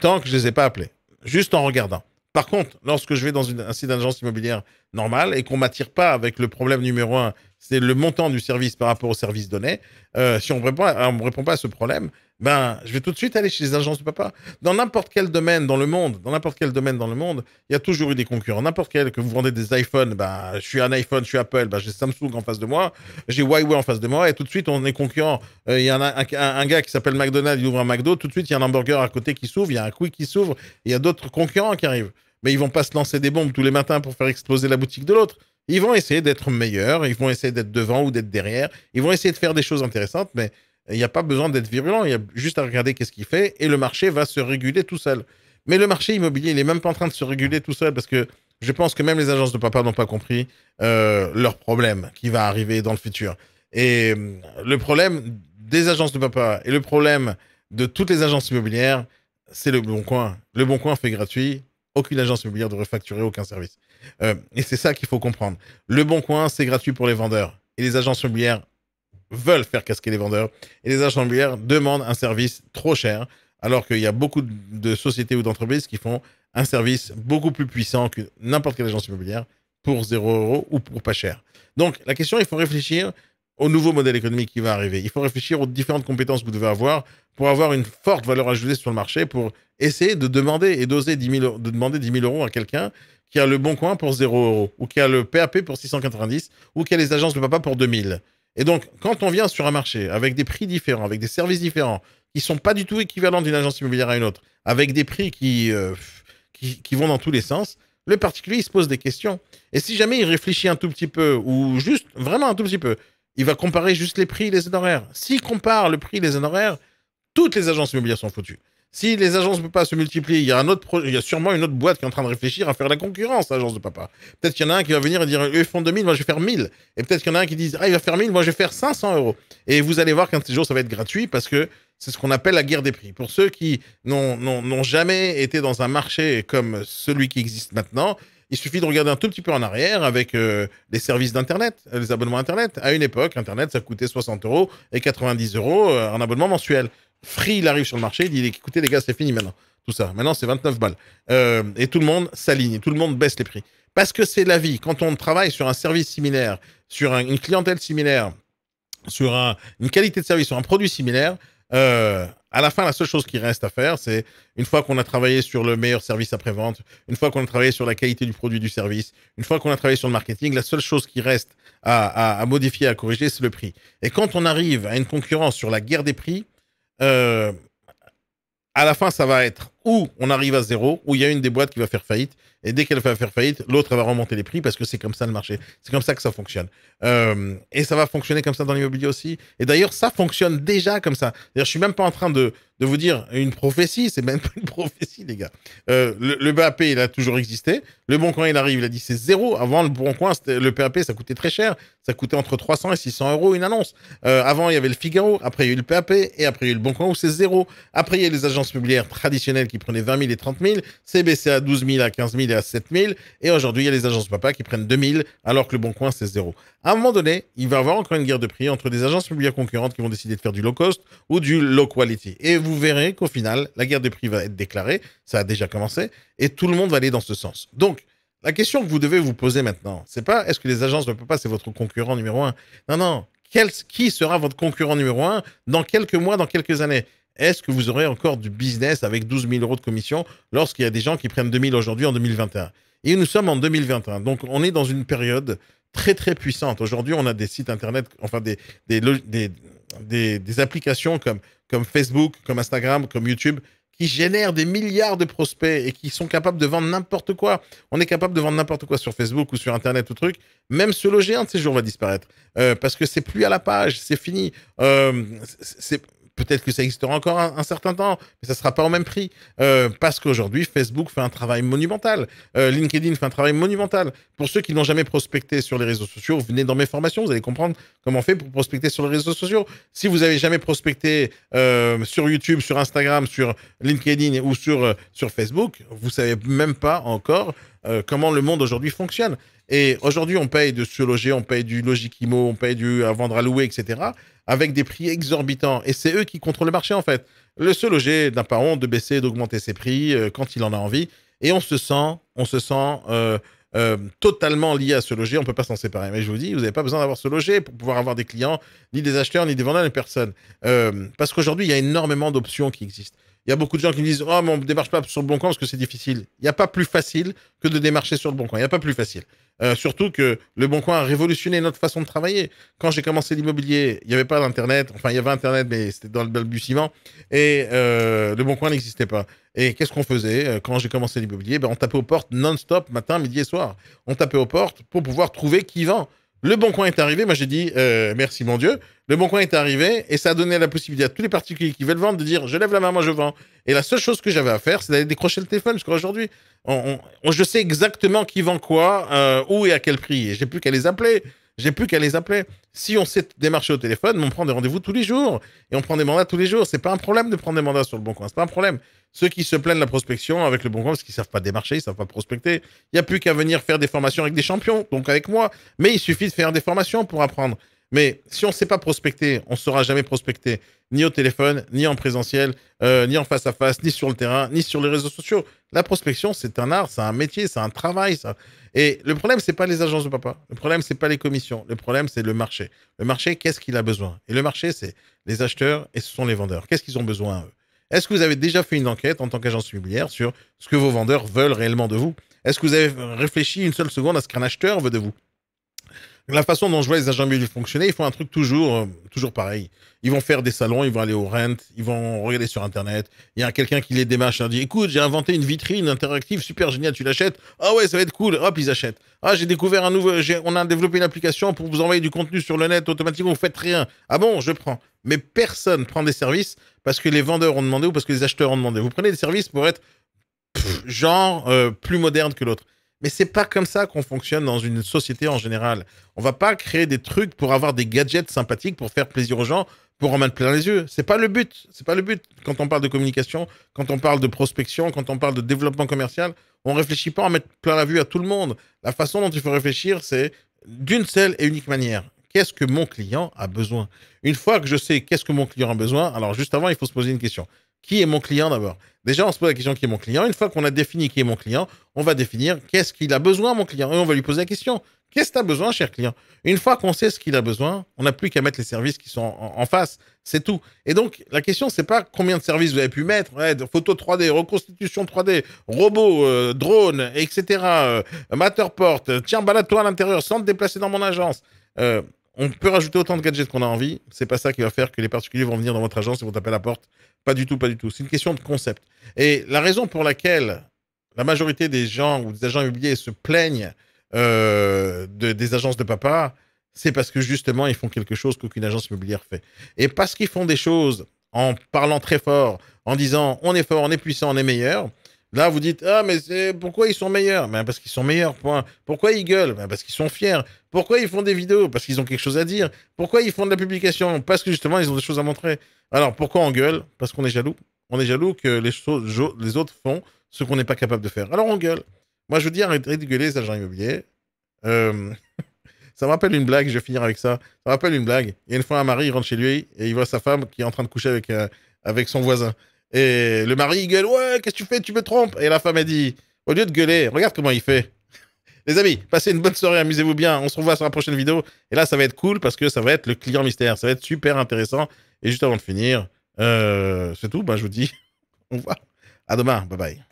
tant que je les ai pas appelés juste en regardant. Par contre, lorsque je vais dans une, un site d'agence immobilière normale et qu'on m'attire pas avec le problème numéro un, c'est le montant du service par rapport au service donné, euh, si on ne me répond, pas à ce problème, ben, je vais tout de suite aller chez les agences de papa. Dans n'importe quel domaine dans le monde, dans n'importe quel domaine dans le monde, il y a toujours eu des concurrents. N'importe quel, que vous vendez des iPhones, ben, je suis un iPhone, je suis Apple, ben, j'ai Samsung en face de moi, j'ai Huawei en face de moi, et tout de suite, on est concurrent. Euh, il y y a un, gars qui s'appelle McDonald's, il ouvre un McDo, tout de suite, il y a un hamburger à côté qui s'ouvre, il y a un Quick qui s'ouvre, il y a d'autres concurrents qui arrivent. Mais ils vont pas se lancer des bombes tous les matins pour faire exploser la boutique de l'autre. Ils vont essayer d'être meilleurs, ils vont essayer d'être devant ou d'être derrière, ils vont essayer de faire des choses intéressantes, mais il n'y a pas besoin d'être virulent, il y a juste à regarder qu'est-ce qu'il fait et le marché va se réguler tout seul. Mais le marché immobilier, il n'est même pas en train de se réguler tout seul parce que je pense que même les agences de papa n'ont pas compris euh, leur problème qui va arriver dans le futur. Et le problème des agences de papa et le problème de toutes les agences immobilières, c'est le bon coin. Le bon coin fait gratuit, aucune agence immobilière ne devrait facturer aucun service. Euh, et c'est ça qu'il faut comprendre. Le bon coin, c'est gratuit pour les vendeurs. Et les agences immobilières veulent faire casquer les vendeurs et les agences immobilières demandent un service trop cher, alors qu'il y a beaucoup de sociétés ou d'entreprises qui font un service beaucoup plus puissant que n'importe quelle agence immobilière pour 0 euros ou pour pas cher. Donc la question, il faut réfléchir au nouveau modèle économique qui va arriver. Il faut réfléchir aux différentes compétences que vous devez avoir pour avoir une forte valeur ajoutée sur le marché, pour essayer de demander et d'oser de demander 10 000 euros à quelqu'un qui a le bon coin pour 0 euros, ou qui a le PAP pour 690, ou qui a les agences le papa pour 2000. Et donc, quand on vient sur un marché avec des prix différents, avec des services différents, qui sont pas du tout équivalents d'une agence immobilière à une autre, avec des prix qui, euh, qui, vont dans tous les sens, le particulier, se pose des questions. Et si jamais il réfléchit un tout petit peu, ou juste vraiment un tout petit peu, il va comparer juste les prix et les honoraires. S'il compare le prix et les honoraires, toutes les agences immobilières sont foutues. Si les agences ne peuvent pas se multiplier, il y, a un autre il y a sûrement une autre boîte qui est en train de réfléchir à faire la concurrence, l'agence de papa. Peut-être qu'il y en a un qui va venir et dire, ils font 2000, moi je vais faire 1000. Et peut-être qu'il y en a un qui dit, ah, il va faire 1000, moi je vais faire 500 euros. Et vous allez voir qu'un de ces jours, ça va être gratuit parce que c'est ce qu'on appelle la guerre des prix. Pour ceux qui n'ont jamais été dans un marché comme celui qui existe maintenant, il suffit de regarder un tout petit peu en arrière avec euh, les services d'Internet, les abonnements Internet. À une époque, Internet, ça coûtait 60 euros et 90 euros en euh, abonnement mensuel. Free, il arrive sur le marché, il dit écoutez les gars, c'est fini maintenant. Tout ça. Maintenant, c'est 29 balles. Euh, et tout le monde s'aligne, tout le monde baisse les prix. Parce que c'est la vie. Quand on travaille sur un service similaire, sur une clientèle similaire, sur une qualité de service, sur un produit similaire, euh, à la fin, la seule chose qui reste à faire, c'est une fois qu'on a travaillé sur le meilleur service après-vente, une fois qu'on a travaillé sur la qualité du produit du service, une fois qu'on a travaillé sur le marketing, la seule chose qui reste à modifier, à corriger, c'est le prix. Et quand on arrive à une concurrence sur la guerre des prix, euh, à la fin, ça va être ou on arrive à zéro, ou il y a une des boîtes qui va faire faillite, et dès qu'elle va faire faillite, l'autre va remonter les prix parce que c'est comme ça le marché. C'est comme ça que ça fonctionne. Euh, et ça va fonctionner comme ça dans l'immobilier aussi. Et d'ailleurs, ça fonctionne déjà comme ça. Je suis même pas en train de, de vous dire une prophétie, c'est même pas une prophétie, les gars. Euh, le, le, BAP, il a toujours existé. Le bon coin, il arrive, il a dit c'est zéro. Avant, le bon coin, le PAP ça coûtait très cher. Ça coûtait entre 300 et 600 euros une annonce. Euh, avant, il y avait le Figaro. Après, il y a eu le PAP Et après, il y a eu le bon coin où c'est zéro. Après, il y a les agences publières traditionnelles qui prenaient 20 000 et 30 000. c'est baissé à 12 000, à 15 000 et à 7 000. Et aujourd'hui, il y a les agences papa qui prennent 2 000, alors que le bon coin, c'est zéro. À un moment donné, il va y avoir encore une guerre de prix entre des agences publières concurrentes qui vont décider de faire du low cost ou du low quality. Et vous verrez qu'au final, la guerre des prix va être déclarée, ça a déjà commencé, et tout le monde va aller dans ce sens. Donc, la question que vous devez vous poser maintenant, c'est pas est-ce que les agences ne peuvent pas, c'est votre concurrent numéro un. Non, non. Quel, qui sera votre concurrent numéro un dans quelques mois, dans quelques années Est-ce que vous aurez encore du business avec 12 000 euros de commission lorsqu'il y a des gens qui prennent 2 000 aujourd'hui en 2021 Et nous sommes en 2021, donc on est dans une période très très puissante. Aujourd'hui, on a des sites internet, enfin des, des, des, des applications comme comme Facebook, comme Instagram, comme YouTube, qui génèrent des milliards de prospects et qui sont capables de vendre n'importe quoi. On est capable de vendre n'importe quoi sur Facebook ou sur Internet ou truc. Même se loger un de ces jours va disparaître euh, parce que c'est plus à la page, c'est fini. Euh, c'est Peut-être que ça existera encore un, certain temps, mais ça ne sera pas au même prix. Euh, parce qu'aujourd'hui, Facebook fait un travail monumental. Euh, LinkedIn fait un travail monumental. Pour ceux qui n'ont jamais prospecté sur les réseaux sociaux, venez dans mes formations, vous allez comprendre comment on fait pour prospecter sur les réseaux sociaux. Si vous n'avez jamais prospecté euh, sur YouTube, sur Instagram, sur LinkedIn ou sur, Facebook, vous ne savez même pas encore comment le monde aujourd'hui fonctionne. Et aujourd'hui, on paye de se loger, on paye du logiquimo, on paye du à vendre à louer, etc avec des prix exorbitants. Et c'est eux qui contrôlent le marché, en fait. Le seul loger, d'un pas honte de baisser, d'augmenter ses prix euh, quand il en a envie. Et on se sent, on se sent euh, euh, totalement lié à ce loger. On ne peut pas s'en séparer. Mais je vous dis, vous n'avez pas besoin d'avoir ce loger pour pouvoir avoir des clients, ni des acheteurs, ni des vendeurs, ni personne. parce qu'aujourd'hui, il y a énormément d'options qui existent. Il y a beaucoup de gens qui disent Oh, mais on ne démarche pas sur le bon coin parce que c'est difficile. Il n'y a pas plus facile que de démarcher sur le bon coin. Il n'y a pas plus facile. Euh, surtout que le bon coin a révolutionné notre façon de travailler. Quand j'ai commencé l'immobilier, il n'y avait pas d'Internet. Enfin, il y avait Internet, mais c'était dans le balbutiement. Et euh, le bon coin n'existait pas. Et qu'est-ce qu'on faisait euh, quand j'ai commencé l'immobilier ben, On tapait aux portes non-stop, matin, midi et soir. On tapait aux portes pour pouvoir trouver qui vend. Le bon coin est arrivé. Moi, j'ai dit Merci, mon Dieu. Le Bon Coin est arrivé et ça a donné la possibilité à tous les particuliers qui veulent vendre de dire je lève la main, moi je vends. Et la seule chose que j'avais à faire, c'est d'aller décrocher le téléphone parce qu'aujourd'hui, je sais exactement qui vend quoi, euh, où et à quel prix. Et j'ai plus qu'à les appeler. J'ai plus qu'à les appeler. Si on sait démarcher au téléphone, on prend des rendez-vous tous les jours et on prend des mandats tous les jours. C'est pas un problème de prendre des mandats sur le Bon Coin. C'est pas un problème. Ceux qui se plaignent de la prospection avec le Bon Coin parce qu'ils savent pas démarcher, ils savent pas prospecter. Il n'y a plus qu'à venir faire des formations avec des champions, donc avec moi. Mais il suffit de faire des formations pour apprendre. Mais si on ne sait pas prospecter, on ne saura jamais prospecter, ni au téléphone, ni en présentiel, euh, ni en face à face, ni sur le terrain, ni sur les réseaux sociaux. La prospection, c'est un art, c'est un métier, c'est un travail. Ça. Et le problème, c'est pas les agences de papa. Le problème, c'est pas les commissions. Le problème, c'est le marché. Le marché, qu'est-ce qu'il a besoin Et le marché, c'est les acheteurs et ce sont les vendeurs. Qu'est-ce qu'ils ont besoin eux est-ce que vous avez déjà fait une enquête en tant qu'agence immobilière sur ce que vos vendeurs veulent réellement de vous Est-ce que vous avez réfléchi une seule seconde à ce qu'un acheteur veut de vous la façon dont je vois les agents immobiliers fonctionner, ils font un truc toujours, euh, toujours pareil. Ils vont faire des salons, ils vont aller au rent, ils vont regarder sur Internet. Il y a quelqu'un qui les démarche, il leur dit Écoute, j'ai inventé une vitrine interactive super géniale, tu l'achètes Ah ouais, ça va être cool. Hop, ils achètent. Ah, j'ai découvert un nouveau. On a développé une application pour vous envoyer du contenu sur le net automatiquement, vous faites rien. Ah bon, je prends. Mais personne prend des services parce que les vendeurs ont demandé ou parce que les acheteurs ont demandé. Vous prenez des services pour être genre euh, plus moderne que l'autre. Mais c'est pas comme ça qu'on fonctionne dans une société en général. On va pas créer des trucs pour avoir des gadgets sympathiques pour faire plaisir aux gens, pour en mettre plein les yeux. C'est pas le but. C'est pas le but. Quand on parle de communication, quand on parle de prospection, quand on parle de développement commercial, on réfléchit pas à mettre plein la vue à tout le monde. La façon dont il faut réfléchir, c'est d'une seule et unique manière. Qu'est-ce que mon client a besoin Une fois que je sais qu'est-ce que mon client a besoin, alors juste avant, il faut se poser une question qui est mon client d'abord Déjà, on se pose la question qui est mon client. Une fois qu'on a défini qui est mon client, on va définir qu'est-ce qu'il a besoin, mon client. Et on va lui poser la question qu'est-ce que tu as besoin, cher client Une fois qu'on sait ce qu'il a besoin, on n'a plus qu'à mettre les services qui sont en, face. C'est tout. Et donc, la question, c'est pas combien de services vous avez pu mettre ouais, photo 3D, reconstitution 3D, robots, euh, drones, drone, etc. Euh, Matterport, tiens, balade-toi à l'intérieur sans te déplacer dans mon agence. Euh, on peut rajouter autant de gadgets qu'on a envie. C'est pas ça qui va faire que les particuliers vont venir dans votre agence et vont taper à la porte. Pas du tout, pas du tout. C'est une question de concept. Et la raison pour laquelle la majorité des gens ou des agents immobiliers se plaignent euh, des agences de papa, c'est parce que justement, ils font quelque chose qu'aucune agence immobilière fait. Et parce qu'ils font des choses en parlant très fort, en disant on est fort, on est puissant, on est meilleur, Là, vous dites Ah, mais c'est pourquoi ils sont meilleurs ben, Parce qu'ils sont meilleurs, point. Pourquoi ils gueulent ben, Parce qu'ils sont fiers. Pourquoi ils font des vidéos Parce qu'ils ont quelque chose à dire. Pourquoi ils font de la publication Parce que justement, ils ont des choses à montrer. Alors, pourquoi on gueule Parce qu'on est jaloux. On est jaloux que les, autres font ce qu'on n'est pas capable de faire. Alors, on gueule. Moi, je veux dis arrêtez de gueuler, agents immobiliers. Euh, ça me rappelle une blague, je vais finir avec ça. Ça me rappelle une blague. Il y a une fois un mari, il rentre chez lui et il voit sa femme qui est en train de coucher avec, euh, avec son voisin. Et le mari, gueule, ouais, qu'est-ce que tu fais Tu me trompes. Et la femme a dit, au lieu de gueuler, regarde comment il fait. Les amis, passez une bonne soirée, amusez-vous bien. On se revoit sur la prochaine vidéo. Et là, ça va être cool parce que ça va être le client mystère. Ça va être super intéressant. Et juste avant de finir, euh, c'est tout. ben je vous dis on voit À demain. Bye bye.